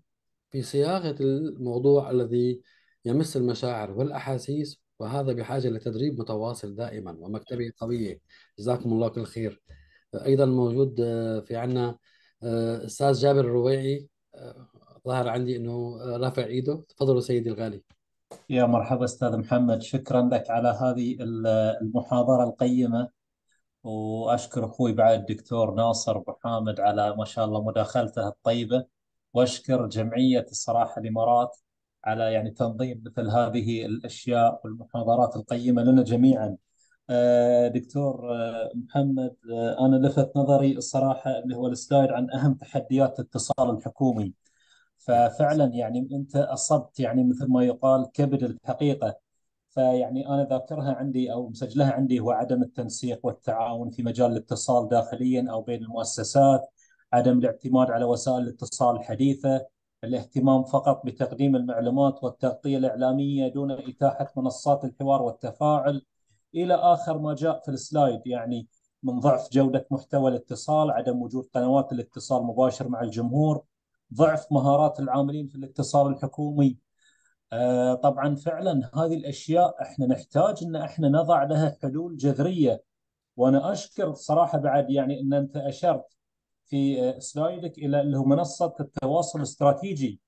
في صياغة الموضوع الذي يمس المشاعر والأحاسيس وهذا بحاجة لتدريب متواصل دائما ومكتبة قوية جزاكم الله كل خير أيضا موجود آه، في عنا آه، أستاذ جابر الرويعي آه، ظهر عندي أنه رافع إيده تفضلوا سيدي الغالي يا مرحبا أستاذ محمد شكرا لك على هذه المحاضرة القيمة واشكر اخوي بعد الدكتور ناصر ابو حامد على ما شاء الله مداخلته الطيبه واشكر جمعيه الصراحه الامارات على يعني تنظيم مثل هذه الاشياء والمحاضرات القيمه لنا جميعا. آه، دكتور آه، محمد آه، انا لفت نظري الصراحه اللي هو السلايد عن اهم تحديات الاتصال الحكومي. ففعلا يعني انت اصبت يعني مثل ما يقال كبد الحقيقه فيعني انا ذاكرها عندي او مسجلها عندي هو عدم التنسيق والتعاون في مجال الاتصال داخليا او بين المؤسسات، عدم الاعتماد على وسائل الاتصال الحديثه، الاهتمام فقط بتقديم المعلومات والتغطيه الاعلاميه دون اتاحه منصات الحوار والتفاعل الى اخر ما جاء في السلايد يعني من ضعف جوده محتوى الاتصال، عدم وجود قنوات الاتصال مباشر مع الجمهور، ضعف مهارات العاملين في الاتصال الحكومي آه، طبعا فعلا هذه الاشياء احنا نحتاج ان احنا نضع لها حلول جذريه وانا اشكر صراحه بعد يعني ان انت اشرت في آه، سلايدك الى اللي هو منصه التواصل الاستراتيجي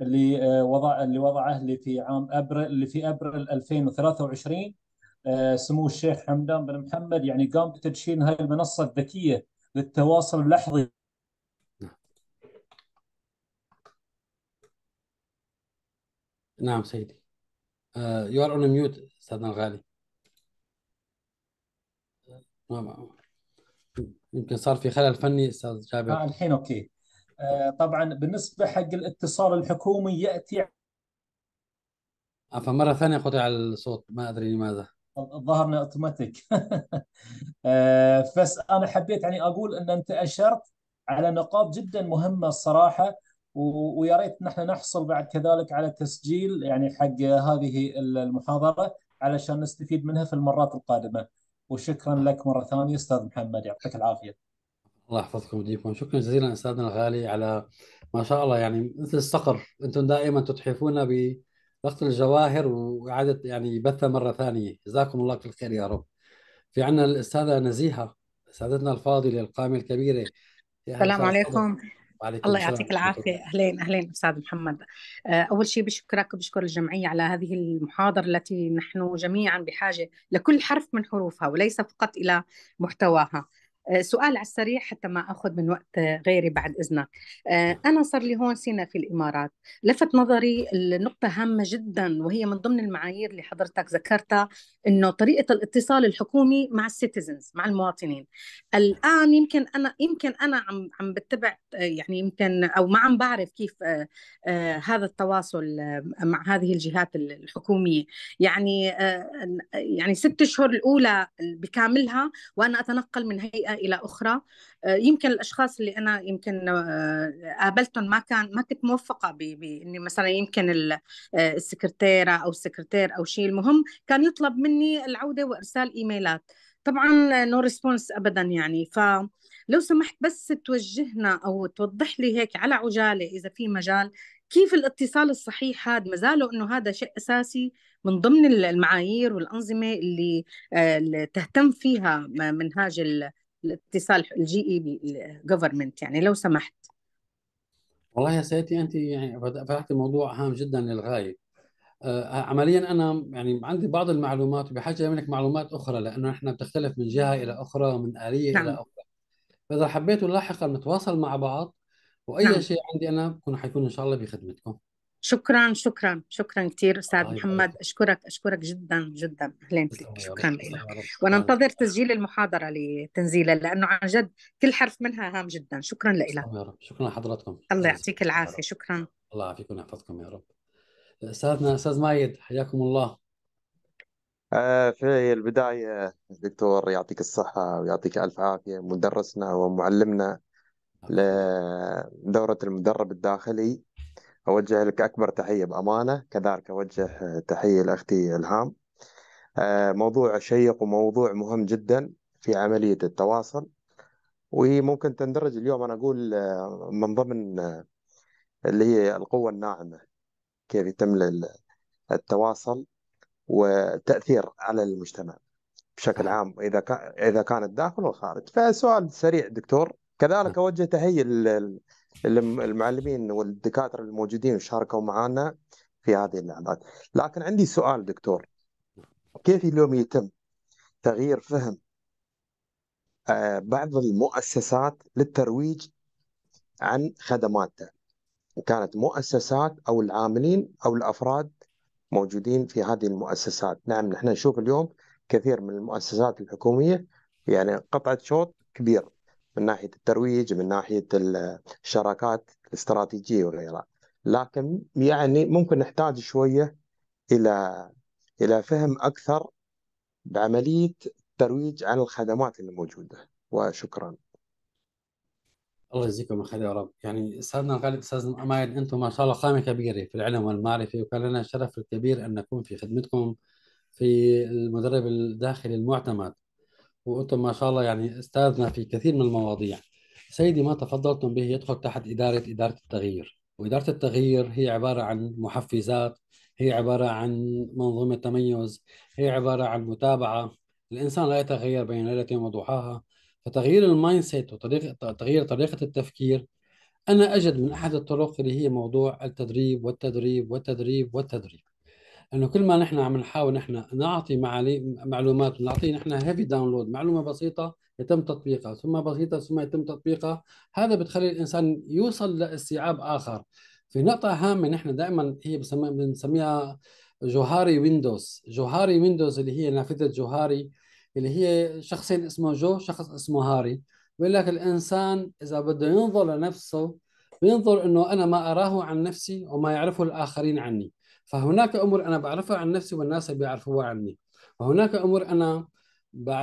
اللي آه، وضع اللي وضعه اللي في عام ابريل اللي في ابريل 2023 سمو الشيخ حمدان بن محمد يعني قام بتدشين هاي المنصه الذكيه للتواصل اللحظي نعم سيدي يو ار اون ميوت استاذنا الغالي uh, نعم. يمكن صار في خلل فني استاذ جابر آه الحين اوكي uh, طبعا بالنسبه حق الاتصال الحكومي ياتي فمره ثانيه قطع الصوت ما ادري لماذا الظاهر انه اوتوماتيك (laughs) uh, بس انا حبيت يعني اقول ان انت اشرت على نقاط جدا مهمه الصراحه ويا ريت نحن نحصل بعد كذلك على تسجيل يعني حق هذه المحاضره علشان نستفيد منها في المرات القادمه وشكرا لك مره ثانيه استاذ محمد يعطيك العافيه الله يحفظكم ويديكم شكرا جزيلا استاذنا الغالي على ما شاء الله يعني مثل الصقر انتم دائما تتحفون بضغط الجواهر واعاده يعني بثها مره ثانيه جزاكم الله كل خير يا رب في عندنا الاستاذه نزيهه استاذتنا الفاضله القامه الكبيره السلام عليكم وعليكم الله يعطيك العافية أهلين أهلين أستاذ محمد آه، أول شيء بشكرك وبشكر الجمعية على هذه المحاضرة التي نحن جميعا بحاجة لكل حرف من حروفها وليس فقط إلى محتواها آه، سؤال على السريع حتى ما اخذ من وقت غيري بعد اذنك آه، انا صار لي هون سنه في الامارات لفت نظري النقطه هامه جدا وهي من ضمن المعايير اللي حضرتك ذكرتها انه طريقه الاتصال الحكومي مع السيتيزنز مع المواطنين الان يمكن انا يمكن انا عم عم بتبع آه، يعني يمكن او ما عم بعرف كيف هذا التواصل مع هذه الجهات الحكوميه يعني يعني ست اشهر الاولى بكاملها وانا اتنقل من هيئه بطريقه الى اخرى آه، يمكن الاشخاص اللي انا يمكن آه، قابلتهم ما كان ما كنت موفقه باني مثلا يمكن آه، السكرتيره او السكرتير او شيء المهم كان يطلب مني العوده وارسال ايميلات طبعا نو ريسبونس ابدا يعني ف لو سمحت بس توجهنا او توضح لي هيك على عجاله اذا في مجال كيف الاتصال الصحيح هذا ما زالوا انه هذا شيء اساسي من ضمن المعايير والانظمه اللي تهتم فيها منهاج الاتصال الجي اي بي الجفرمنت يعني لو سمحت والله يا سيدتي انت يعني فتحتي موضوع هام جدا للغايه آه، عمليا انا يعني عندي بعض المعلومات وبحاجه منك معلومات اخرى لانه نحن بتختلف من جهه الى اخرى ومن اليه نعم. الى اخرى فاذا حبيتوا لاحقا نتواصل مع بعض واي نعم. شيء عندي انا بكون حيكون ان شاء الله بخدمتكم شكرا شكرا شكرا كثير استاذ آه محمد آه. اشكرك اشكرك جدا جدا اهلا فيك شكرا لك وننتظر تسجيل المحاضره لتنزيلها لانه عن جد كل حرف منها هام جدا شكرا لك يا رب شكرا لحضراتكم الله يعطيك العافيه شكرا الله يعافيكم ويحفظكم يا رب استاذنا استاذ مايد حياكم الله آه، في البداية دكتور يعطيك الصحة ويعطيك ألف عافية مدرسنا ومعلمنا لدورة المدرب الداخلي أوجه لك أكبر تحية بأمانة كذلك أوجه تحية لأختي إلهام آه، موضوع شيق وموضوع مهم جدا في عملية التواصل وممكن تندرج اليوم أنا أقول آه، من ضمن آه، اللي هي القوة الناعمة كيف يتم التواصل وتأثير على المجتمع بشكل عام إذا إذا كان الداخل والخارج فسؤال سريع دكتور كذلك أوجه تحية المعلمين والدكاتره الموجودين شاركوا معنا في هذه الاعداد لكن عندي سؤال دكتور كيف اليوم يتم تغيير فهم آه، بعض المؤسسات للترويج عن خدماتها كانت مؤسسات او العاملين او الافراد موجودين في هذه المؤسسات نعم نحن نشوف اليوم كثير من المؤسسات الحكوميه يعني قطعه شوط كبير من ناحيه الترويج من ناحيه الشراكات الاستراتيجيه وغيرها لكن يعني ممكن نحتاج شويه الى الى فهم اكثر بعمليه الترويج عن الخدمات اللي موجوده وشكرا الله يجزيكم الخير يا رب يعني استاذنا الغالي استاذ مايد انتم ما شاء الله قائمه كبيره في العلم والمعرفه وكان لنا الشرف الكبير ان نكون في خدمتكم في المدرب الداخلي المعتمد وأنتم ما شاء الله يعني أستاذنا في كثير من المواضيع سيدي ما تفضلتم به يدخل تحت إدارة إدارة التغيير وإدارة التغيير هي عبارة عن محفزات هي عبارة عن منظومة تميز هي عبارة عن متابعة الإنسان لا يتغير بين ليلة وضحاها فتغيير المايند سيت وطريقة تغيير طريقة التفكير أنا أجد من أحد الطرق اللي هي موضوع التدريب والتدريب والتدريب والتدريب انه كل ما نحن عم نحاول نحن نعطي معلومات نعطيه نحن هيفي داونلود معلومه بسيطه يتم تطبيقها ثم بسيطه ثم يتم تطبيقها هذا بتخلي الانسان يوصل لاستيعاب اخر في نقطه هامه نحن دائما هي بنسميها جوهاري ويندوز جوهاري ويندوز اللي هي نافذه جوهاري اللي هي شخصين اسمه جو شخص اسمه هاري بيقول لك الانسان اذا بده ينظر لنفسه بينظر انه انا ما اراه عن نفسي وما يعرفه الاخرين عني فهناك امور انا بعرفها عن نفسي والناس بيعرفوها عني وهناك امور انا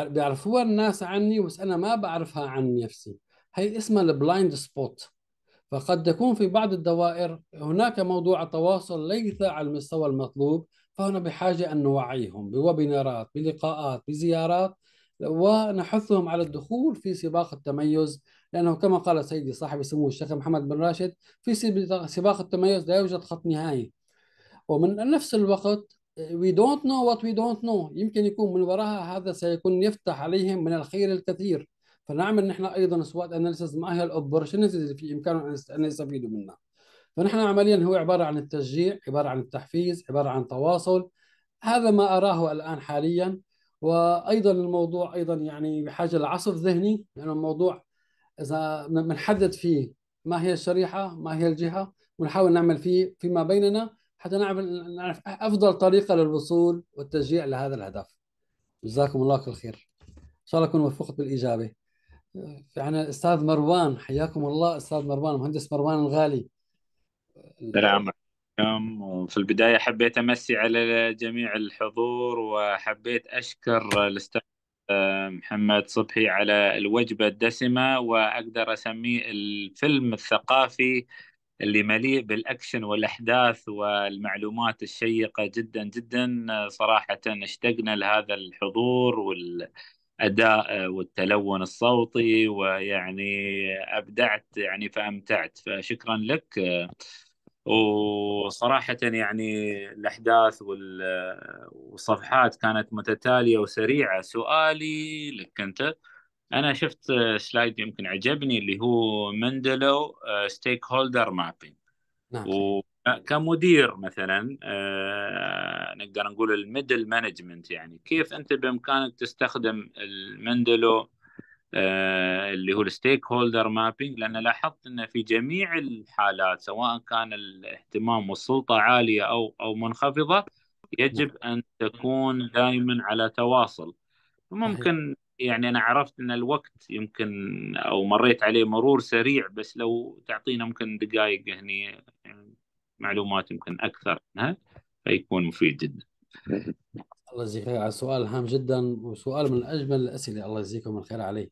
بيعرفوها الناس عني بس انا ما بعرفها عن نفسي هي اسمها البلايند سبوت فقد تكون في بعض الدوائر هناك موضوع التواصل ليس على المستوى المطلوب فهنا بحاجة أن نوعيهم بوبينارات بلقاءات بزيارات ونحثهم على الدخول في سباق التميز لأنه كما قال سيدي صاحب السمو الشيخ محمد بن راشد في سباق التميز لا يوجد خط نهائي ومن نفس الوقت we don't know what we don't know يمكن يكون من وراها هذا سيكون يفتح عليهم من الخير الكثير فنعمل نحن ايضا سوات اناليسز ما هي الاوبورتونيتيز اللي في امكانهم ان يستفيدوا منها فنحن عمليا هو عباره عن التشجيع عباره عن التحفيز عباره عن تواصل هذا ما اراه الان حاليا وايضا الموضوع ايضا يعني بحاجه لعصف ذهني لانه يعني الموضوع اذا بنحدد فيه ما هي الشريحه ما هي الجهه ونحاول نعمل فيه فيما بيننا حتى نعرف افضل طريقه للوصول والتشجيع لهذا الهدف جزاكم الله كل خير ان شاء الله اكون وفقت بالاجابه في يعني استاذ مروان حياكم الله استاذ مروان مهندس مروان الغالي عليكم في البداية حبيت أمسي على جميع الحضور وحبيت أشكر الأستاذ آه، محمد صبحي على الوجبة الدسمة وأقدر أسميه الفيلم الثقافي اللي مليء بالاكشن والاحداث والمعلومات الشيقه جدا جدا صراحه اشتقنا لهذا الحضور والاداء والتلون الصوتي ويعني ابدعت يعني فامتعت فشكرا لك وصراحة يعني الأحداث والصفحات كانت متتالية وسريعة سؤالي لك أنت انا شفت سلايد آه، يمكن عجبني اللي هو مندلو ستيك هولدر مابين نعم وكمدير مثلا آه، نقدر نقول الميدل مانجمنت يعني كيف انت بامكانك تستخدم المندلو آه، اللي هو الستيك هولدر مابينج لان لاحظت انه في جميع الحالات سواء كان الاهتمام والسلطه عاليه او او منخفضه يجب نعم. ان تكون دائما على تواصل ممكن يعني انا عرفت ان الوقت يمكن او مريت عليه مرور سريع بس لو تعطينا ممكن دقائق هني يعني،, يعني معلومات يمكن اكثر منها فيكون مفيد جدا. الله يجزيك خير على سؤال هام جدا وسؤال من اجمل الاسئله الله يجزيكم الخير عليه.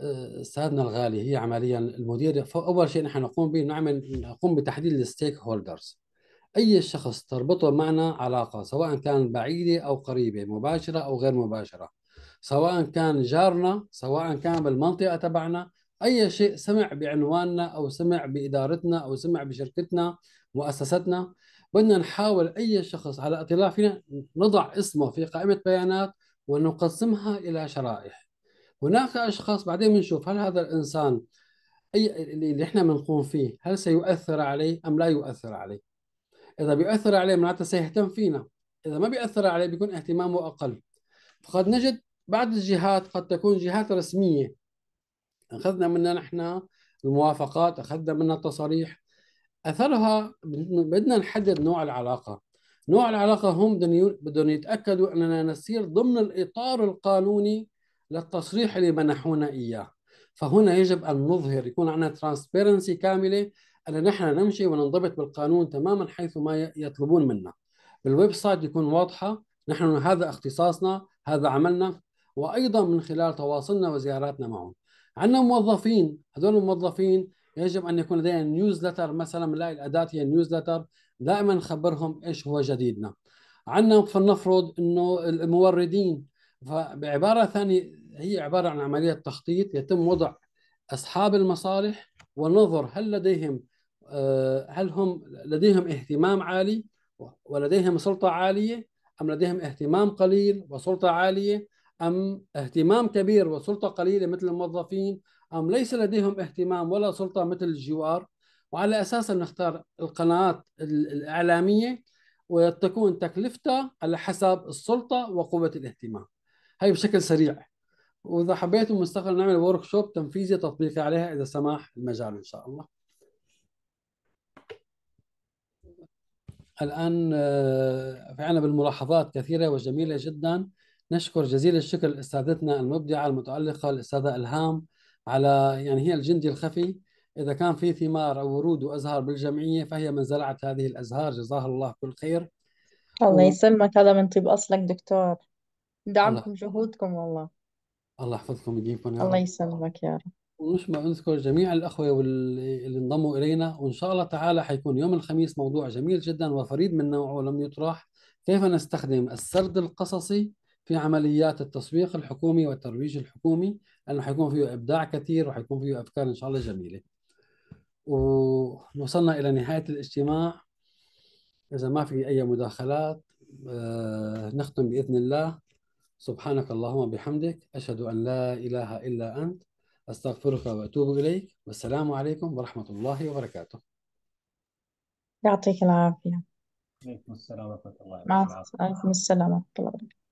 أه، استاذنا الغالي هي عمليا المدير اول شيء نحن نقوم به نعمل نقوم بتحديد الستيك هولدرز اي شخص تربطه معنا علاقه سواء كان بعيده او قريبه مباشره او غير مباشره سواء كان جارنا سواء كان بالمنطقة تبعنا أي شيء سمع بعنواننا أو سمع بإدارتنا أو سمع بشركتنا مؤسستنا بدنا نحاول أي شخص على اطلاع فينا نضع اسمه في قائمة بيانات ونقسمها إلى شرائح هناك أشخاص بعدين بنشوف هل هذا الإنسان أي اللي إحنا بنقوم فيه هل سيؤثر عليه أم لا يؤثر عليه إذا بيؤثر عليه معناته سيهتم فينا إذا ما بيأثر عليه بيكون اهتمامه أقل فقد نجد بعض الجهات قد تكون جهات رسمية أخذنا منها نحن الموافقات أخذنا منها التصاريح أثرها بدنا نحدد نوع العلاقة نوع العلاقة هم بدهم يتأكدوا أننا نسير ضمن الإطار القانوني للتصريح اللي منحونا إياه فهنا يجب أن نظهر يكون عندنا ترانسبيرنسي كاملة أن نحن نمشي وننضبط بالقانون تماما حيث ما يطلبون منا بالويب سايت يكون واضحة نحن هذا اختصاصنا هذا عملنا وايضا من خلال تواصلنا وزياراتنا معهم عندنا موظفين هذول الموظفين يجب ان يكون لدينا نيوزلتر مثلا بنلاقي الاداه هي نيوزلتر دائما نخبرهم ايش هو جديدنا عندنا فلنفرض انه الموردين فبعباره ثانيه هي عباره عن عمليه تخطيط يتم وضع اصحاب المصالح ونظر هل لديهم آه، هل هم لديهم اهتمام عالي ولديهم سلطه عاليه ام لديهم اهتمام قليل وسلطه عاليه أم اهتمام كبير وسلطة قليلة مثل الموظفين أم ليس لديهم اهتمام ولا سلطة مثل الجوار وعلى أساسها نختار القنوات الإعلامية وتكون تكلفتها على حسب السلطة وقوة الاهتمام هي بشكل سريع وإذا حبيتوا مستقبل نعمل ورك شوب تنفيذي تطبيقي عليها إذا سمح المجال إن شاء الله الآن آه، في عنا بالملاحظات كثيرة وجميلة جداً نشكر جزيل الشكر لاستاذتنا المبدعه المتالقه الاستاذه الهام على يعني هي الجندي الخفي اذا كان في ثمار او ورود وازهار بالجمعيه فهي من زرعت هذه الازهار جزاها الله كل خير الله يسلمك هذا من طيب اصلك دكتور دعمكم جهودكم والله الله يحفظكم ويجيبكم يا رب الله يسلمك يا رب ونشمع نذكر جميع الأخوة اللي انضموا إلينا وإن شاء الله تعالى حيكون يوم الخميس موضوع جميل جدا وفريد من نوعه لم يطرح كيف نستخدم السرد القصصي في عمليات التسويق الحكومي والترويج الحكومي لانه حيكون فيه ابداع كثير وحيكون فيه افكار ان شاء الله جميله ووصلنا الى نهايه الاجتماع اذا ما في اي مداخلات آه، نختم باذن الله سبحانك اللهم بحمدك اشهد ان لا اله الا انت استغفرك واتوب اليك والسلام عليكم ورحمه الله وبركاته يعطيك العافيه عليكم السلام ورحمه الله وبركاته مع السلامه ورحمه الله وبركاته